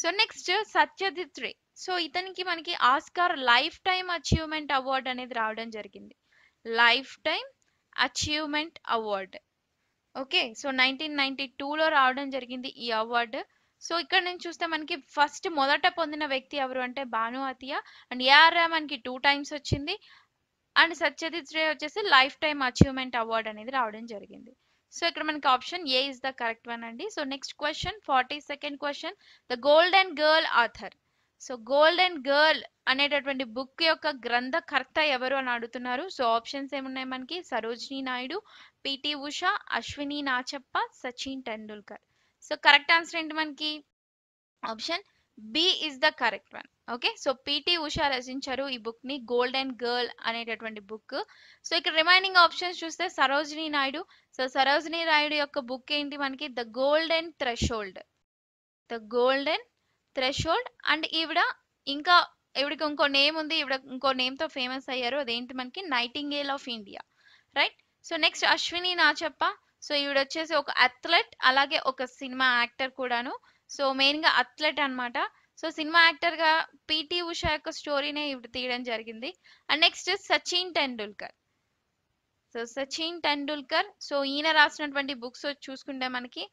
[SPEAKER 2] so next Satyajit Ray so ఇతనికి మనకి Oscar lifetime achievement award అనేది రావడం జరిగింది lifetime achievement award okay so nineteen ninety టూలో రావడం జరిగింది ఈ అవార్డు సో ఇక్కడ నుంచి చూస్తే మనకి ఫస్ట్ మొదట పొందిన వ్యక్తి ఎవరు అంటే భాను అతియా అండ్ ఏఆర్ మనకి టూ టైమ్స్ వచ్చింది అండ్ సత్యజిత్ రే వచ్చేసి లైఫ్ టైమ్ అచీవ్మెంట్ అవార్డ్ అనేది రావడం జరిగింది సో ఇక్కడ మనకి option A is the correct one అండి so next question forty second question the golden girl author so golden girl అనేటటువంటి బుక్ యొక్క గ్రంథకర్త ఎవరు అని అడుగుతున్నారు సో ఆప్షన్స్ ఏమున్నాయి మనకి Sarojini Naidu P T Usha Ashwini Nachappa Sachin Tendulkar so correct answer ఏంటి మనకి option B is the correct one okay so P T Usha రచించారు ఈ బుక్ ని గోల్డెన్ గర్ల్ అనేటటువంటి బుక్ సో ఇక్కడ రిమైనింగ్ ఆప్షన్స్ చూస్తే సరోజిని నాయుడు సో సరోజిని నాయుడు యొక్క బుక్ ఏంటి మనకి the golden threshold the golden threshold and ఈవిడ ఇంకా ఈవిడకి ఇంకో నేమ్ ఉంది ఇవిడ ఇంకో నేమ్ తో ఫేమస్ అయ్యారు అదేంటి మనకి nightingale of India right so next Ashwini Nachappa so ఈవిడ వచ్చేసి ఒక అథ్లెట్ అలాగే ఒక సినిమా యాక్టర్ కూడాను సో మెయిన్గా అథ్లెట్ అనమాట సో సినిమా యాక్టర్గా పిటి ఉషా యొక్క స్టోరీనే ఇవి తీయడం జరిగింది and next Sachin Tendulkar so Sachin Tendulkar so ఈయన రాసినటువంటి బుక్స్ చూసుకుంటే మనకి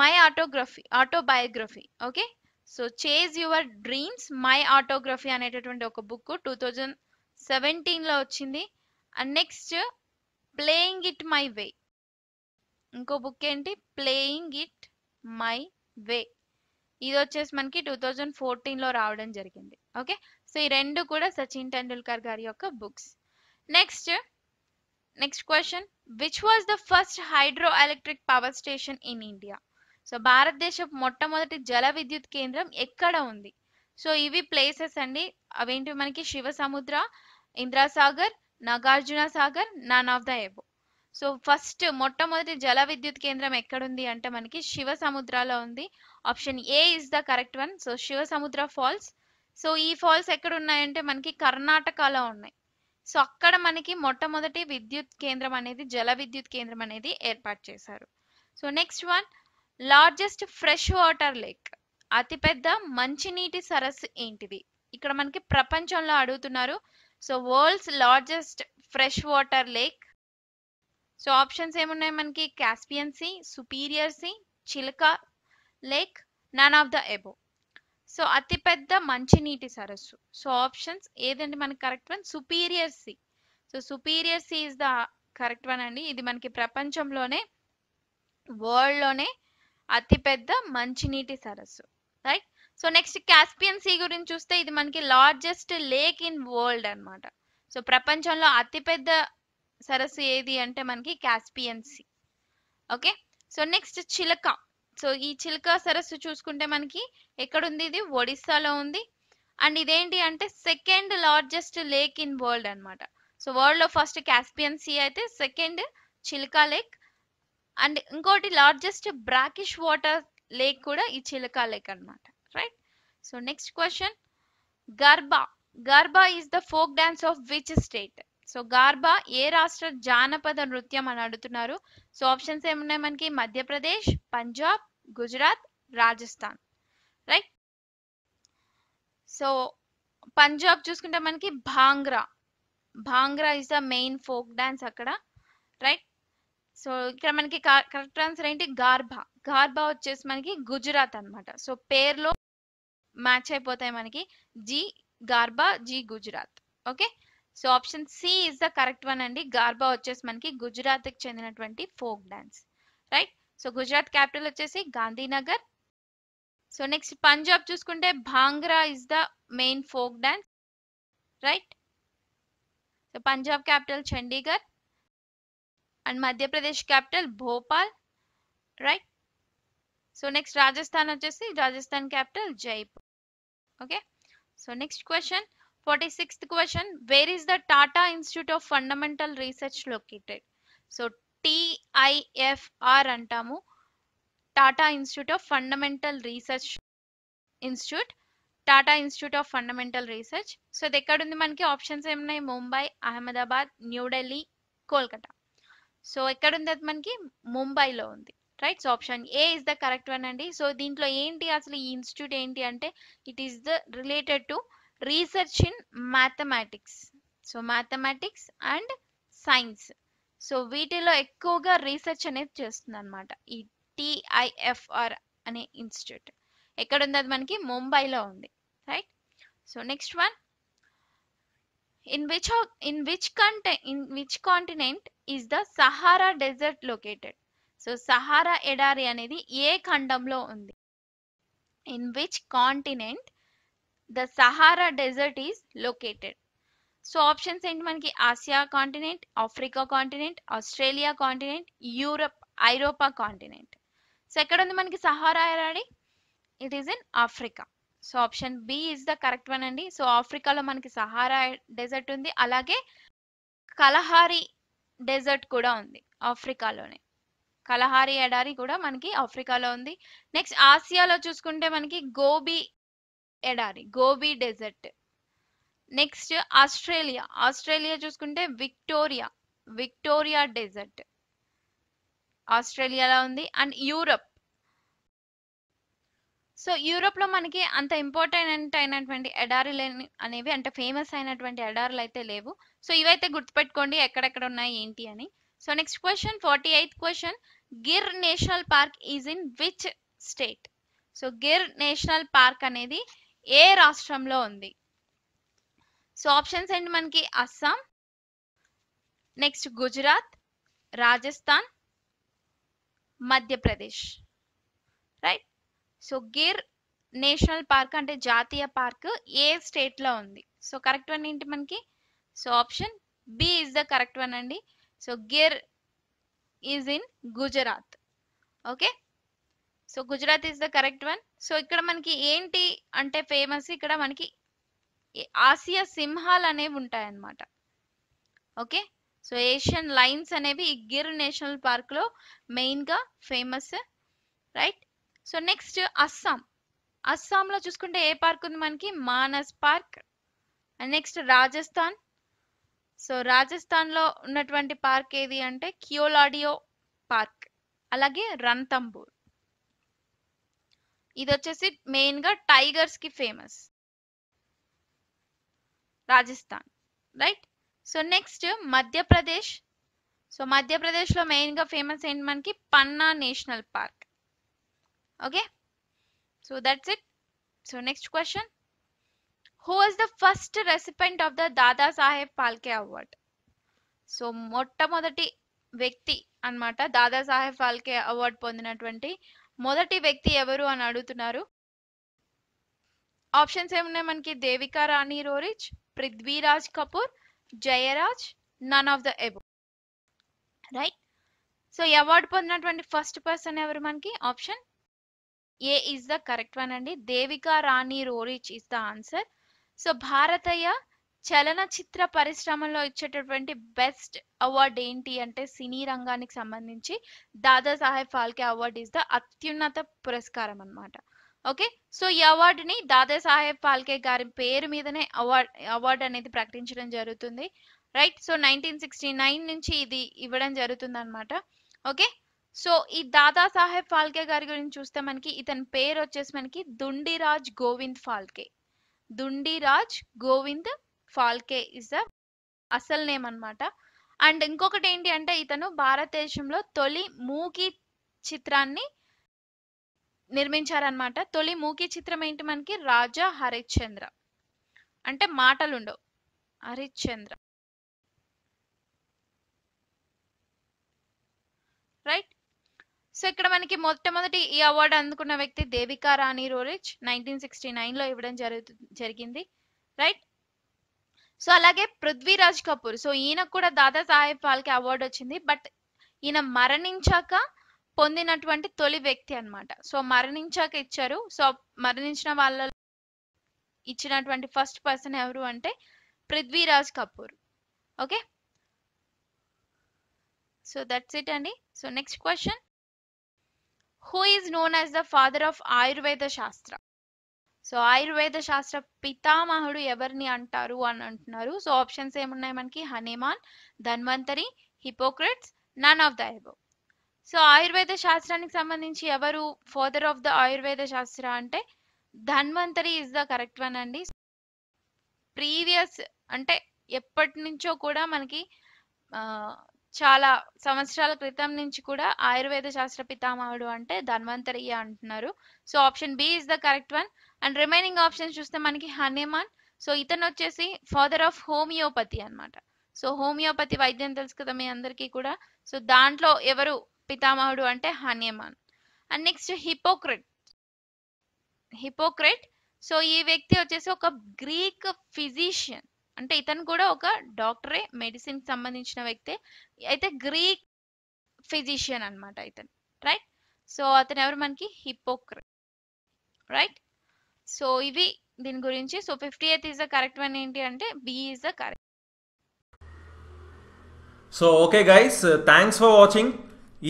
[SPEAKER 2] my autography autobiography okay so chase your dreams my autography అనేటటువంటి ఒక బుక్ టూ థౌజండ్ సెవెంటీన్లో వచ్చింది and next playing it my way ఇంకో బుక్ ఏంటి ప్లేయింగ్ ఇట్ మై వే ఇది వచ్చేసి మనకి టూ థౌజండ్ ఫోర్టీన్లో రావడం జరిగింది ఓకే సో ఈ రెండు కూడా సచిన్ టెండూల్కర్ గారి యొక్క books next next question which was the first hydro electric power station in India so భారతదేశం మొట్టమొదటి జల విద్యుత్ కేంద్రం ఎక్కడ ఉంది సో ఇవి ప్లేసెస్ అండి అవేంటి మనకి Shiva Samudra Indrasagar Nagarjuna Sagar none of the above so first మొట్టమొదటి జల విద్యుత్ కేంద్రం ఎక్కడుంది అంటే మనకి శివ సముద్రాలో ఉంది option A is the correct one so Shiva Samudra falls so ఈ ఫాల్స్ ఎక్కడ ఉన్నాయంటే మనకి కర్ణాటకలో ఉన్నాయి సో అక్కడ మనకి మొట్టమొదటి విద్యుత్ కేంద్రం అనేది జల విద్యుత్ కేంద్రం అనేది ఏర్పాటు చేశారు so next one largest fresh water lake అతిపెద్ద మంచినీటి సరస్సు ఏంటిది ఇక్కడ మనకి ప్రపంచంలో అడుగుతున్నారు so world's largest fresh water lake so options ఏమున్నాయి మనకి Caspian sea superior sea Chilika lake none of the above so అతిపెద్ద మంచినీటి సరస్సు సో ఆప్షన్స్ ఏదండి మనకి correct one superior sea so superior sea is the correct one అండి ఇది మనకి ప్రపంచంలోనే వరల్డ్లోనే అతిపెద్ద మంచినీటి సరస్సు right so next Caspian sea గురించి చూస్తే ఇది మనకి లార్జెస్ట్ లేక్ ఇన్ వరల్డ్ అనమాట సో ప్రపంచంలో అతిపెద్ద సరస్సు ఏది అంటే మనకి Caspian sea okay so next Chilika so ఈ చిలక సరస్సు చూసుకుంటే మనకి ఎక్కడుంది ఇది ఒడిస్సాలో ఉంది అండ్ ఇదేంటి అంటే second largest lake in world అనమాట సో వరల్డ్లో ఫస్ట్ కాస్పియన్ సీ అయితే సెకండ్ చిలక లేక్ అండ్ ఇంకోటి లార్జెస్ట్ బ్రాకిష్ వాటర్ లేక్ కూడా ఈ చిలక లేక్ అనమాట right so next question garba garba is the folk dance of which state so Garba ఏ రాష్ట్ర జానపద నృత్యం అని అడుగుతున్నారు సో ఆప్షన్స్ ఏమున్నాయి మనకి మధ్యప్రదేశ్ పంజాబ్ గుజరాత్ రాజస్థాన్ రైట్ సో పంజాబ్ చూసుకుంటే మనకి Bhangra Bhangra is the main folk dance అక్కడ రైట్ సో ఇక్కడ మనకి కరెక్ట్ ఆన్సర్ ఏంటి గార్భా గార్భా వచ్చేసి మనకి గుజరాత్ అనమాట సో పేర్లో మ్యాచ్ అయిపోతాయి మనకి G Garba G Gujarat okay so option C is the correct one అండి గార్బా వచ్చేసి మనకి గుజరాత్కి చెందినటువంటి folk dance right so Gujarat capital వచ్చేసి గాంధీనగర్ సో నెక్స్ట్ పంజాబ్ చూసుకుంటే Bhangra is the main folk dance right so Punjab capital Chandigarh and Madhya Pradesh capital Bhopal right so next Rajasthan వచ్చేసి Rajasthan capital Jaipur okay so next question forty sixth question where is the Tata institute of fundamental research located so TIFR అంటాము Tata institute of fundamental research institute Tata institute of fundamental research so ఇది ఎక్కడ ఉంది మనకి options ఏమున్నాయి Mumbai Ahmedabad New Delhi Kolkata so ఎక్కడ ఉంది అది మనకి ముంబైలో ఉంది right so option A is the correct one అండి సో దీంట్లో ఏంటి అసలు ఈ ఇన్స్టిట్యూట్ ఏంటి అంటే it is the related to research in mathematics so mathematics and science so వీటిలో ఎక్కువగా రీసెర్చ్ అనేది చేస్తుంది అనమాట ఈ టిఐఎఫ్ఆర్ అనే ఇన్స్టిట్యూట్ ఎక్కడ ఉంది అది మనకి ముంబైలో ఉంది right so next one in which in which కంటే in which continent is the Sahara desert located so Sahara ఎడారి అనేది ఏ ఖండంలో ఉంది in which continent the Sahara desert is located so options ఏంటి మనకి Asia continent Africa continent Australia continent Europe ఐరోపా continent so ఎక్కడ ఉంది మనకి సహారా ఎడారి it is in Africa so option B is the correct one అండి so ఆఫ్రికాలో మనకి సహారా డెజర్ట్ ఉంది అలాగే కలహారి డెజర్ట్ కూడా ఉంది ఆఫ్రికాలోనే కలహారి ఎడారి కూడా మనకి ఆఫ్రికాలో ఉంది నెక్స్ట్ ఆసియాలో చూసుకుంటే మనకి గోబీ ఎడారి Gobi desert next Australia Australia చూసుకుంటే విక్టోరియా విక్టోరియా డెజర్ట్ ఆస్ట్రేలియాలో ఉంది అండ్ యూరప్ సో లో మనకి అంత ఇంపార్టెంట్ అయినటువంటి ఎడారి లేని అనేవి అంటే ఫేమస్ అయినటువంటి ఎడారులు అయితే లేవు సో ఇవైతే గుర్తుపెట్టుకోండి ఎక్కడెక్కడ ఉన్నాయి ఏంటి అని so next question forty eighth question Gir national park is in which state so Gir national park అనేది ఏ రాష్ట్రంలో ఉంది సో ఆప్షన్స్ ఏంటి మనకి Assam next Gujarat Rajasthan Madhya Pradesh right so Gir national park అంటే జాతీయ పార్క్ ఏ స్టేట్లో ఉంది సో కరెక్ట్ వన్ ఏంటి మనకి so option B is the correct one అండి so Gir is in Gujarat okay so Gujarat is the correct one so ఇక్కడ మనకి ఏంటి అంటే ఫేమస్ ఇక్కడ మనకి ఆసియా సింహాలు అనేవి ఉంటాయన్నమాట ఓకే సో ఏషియన్ లైన్స్ అనేవి గిర్ నేషనల్ పార్క్లో మెయిన్గా famous right so next Assam అస్సాంలో చూసుకుంటే ఏ పార్క్ ఉంది మనకి Manas park and next Rajasthan so రాజస్థాన్లో ఉన్నటువంటి పార్క్ ఏది అంటే కియోలాడియో పార్క్ అలాగే రణతంబూర్ ఇది వచ్చేసి మెయిన్గా టైగర్స్కి famous Rajasthan right so next Madhya Pradesh so మధ్యప్రదేశ్లో మెయిన్గా ఫేమస్ ఏంటి మనకి Panna national park okay so that's it so next question who was the first recipient of the Dada Saheb Phalke award so మొట్టమొదటి వ్యక్తి అనమాట దాదా సాహెబ్ ఫాల్కే అవార్డ్ పొందినటువంటి మొదటి వ్యక్తి ఎవరు అని అడుగుతున్నారు ఆప్షన్స్ ఏమున్నాయి మనకి Devika Rani Roerich Prithviraj Kapoor Jayaraj none of the above right so award పొందినటువంటి ఫస్ట్ పర్సన్ ఎవరు మనకి option A is the correct one అండి Devika Rani Roerich is the answer so భారతీయ చలనచిత్ర పరిశ్రమలో ఇచ్చేటటువంటి బెస్ట్ అవార్డ్ ఏంటి అంటే సినీ రంగానికి సంబంధించి Dada Saheb Phalke award is the అత్యున్నత పురస్కారం అనమాట ఓకే సో ఈ అవార్డుని దాదా సాహెబ్ ఫాల్కే గారి పేరు మీదనే అవార్డ్ అవార్డు అనేది ప్రకటించడం జరుగుతుంది right so nineteen sixty nine నుంచి ఇది ఇవ్వడం జరుగుతుంది అనమాట ఓకే సో ఈ దాదా సాహెబ్ ఫాల్కే గారి గురించి చూస్తే మనకి ఇతని పేరు వచ్చేసి మనకి దుండిరాజ్ గోవింద్ ఫాల్కే దుండిరాజ్ గోవింద్ ఫాల్కే ఇస్ ద అసలు నేమ్ అనమాట అండ్ ఇంకొకటి ఏంటి అంటే ఇతను భారతదేశంలో తొలి మూకి చిత్రాన్ని నిర్మించారనమాట తొలి మూకి చిత్రం ఏంటి మనకి రాజా హరిశ్చంద్ర అంటే మాటలుండవు హరిశ్చంద్ర రైట్ సో ఇక్కడ మనకి మొట్టమొదటి ఈ అవార్డు అందుకున్న వ్యక్తి Devika Rani Roerich nineteen sixty నైన్లో ఇవ్వడం జరుగుతుంది జరిగింది రైట్ సో అలాగే పృథ్వీరాజ్ కపూర్ సో ఈయనకు కూడా దాదా సాహెబ్ ఫాల్కే అవార్డు వచ్చింది బట్ ఈయన మరణించాక పొందినటువంటి తొలి వ్యక్తి అనమాట సో మరణించాక ఇచ్చారు సో మరణించిన వాళ్ళ ఇచ్చినటువంటి ఫస్ట్ పర్సన్ ఎవరు అంటే Prithviraj Kapoor okay so that's it అండి so next question who is known as the father of Ayurveda శాస్త్ర సో ఆయుర్వేద శాస్త్ర పితామహుడు ఎవరిని అంటారు అని అంటున్నారు సో ఆప్షన్స్ ఏమున్నాయి మనకి Hahnemann Dhanvantari Hippocrates none of the above so Ayurveda శాస్త్రానికి సంబంధించి ఎవరు ఫాదర్ ఆఫ్ ద ఆయుర్వేద శాస్త్ర అంటే Dhanvantari is the correct one అండి ప్రీవియస్ అంటే ఎప్పటి నుంచో కూడా మనకి చాలా సంవత్సరాల క్రితం నుంచి కూడా ఆయుర్వేద శాస్త్ర పితామహుడు అంటే ధన్వంతరయ్య అంటున్నారు so option B is the correct one and remaining options చూస్తే మనకి హనేమాన్ సో ఇతను వచ్చేసి ఫాదర్ ఆఫ్ హోమియోపతి అనమాట సో హోమియోపతి వైద్యం తెలుసు కదా మీ అందరికీ కూడా సో దాంట్లో ఎవరు పితామహుడు అంటే Hahnemann and next Hippocrates Hippocrates so ఈ వ్యక్తి వచ్చేసి ఒక గ్రీక్ ఫిజిషియన్ అంటే ఇతను కూడా ఒక డాక్టరే మెడిసిన్ సంబంధించిన వ్యక్తే అయితే గ్రీక్ ఫిజిషియన్ అనమాట ఇతను రైట్ సో అతను ఎవరు మనకి హిపోక్రే రైట్ సో ఇవి దీని గురించి so fifty eighth is the correct one ఏంటి అంటే B is the correct
[SPEAKER 1] so okay guys thanks for watching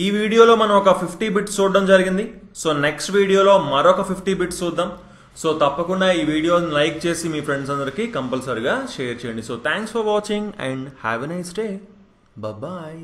[SPEAKER 1] ఈ వీడియోలో మనం ఒక ఫిఫ్టీ బిట్స్ చూడడం జరిగింది సో నెక్స్ట్ వీడియోలో మరొక ఫిఫ్టీ బిట్స్ చూద్దాం సో తప్పకుండా ఈ వీడియోని లైక్ చేసి మీ ఫ్రెండ్స్ అందరికీ కంపల్సరీగా షేర్ చేయండి so thanks for watching and have a nice day bye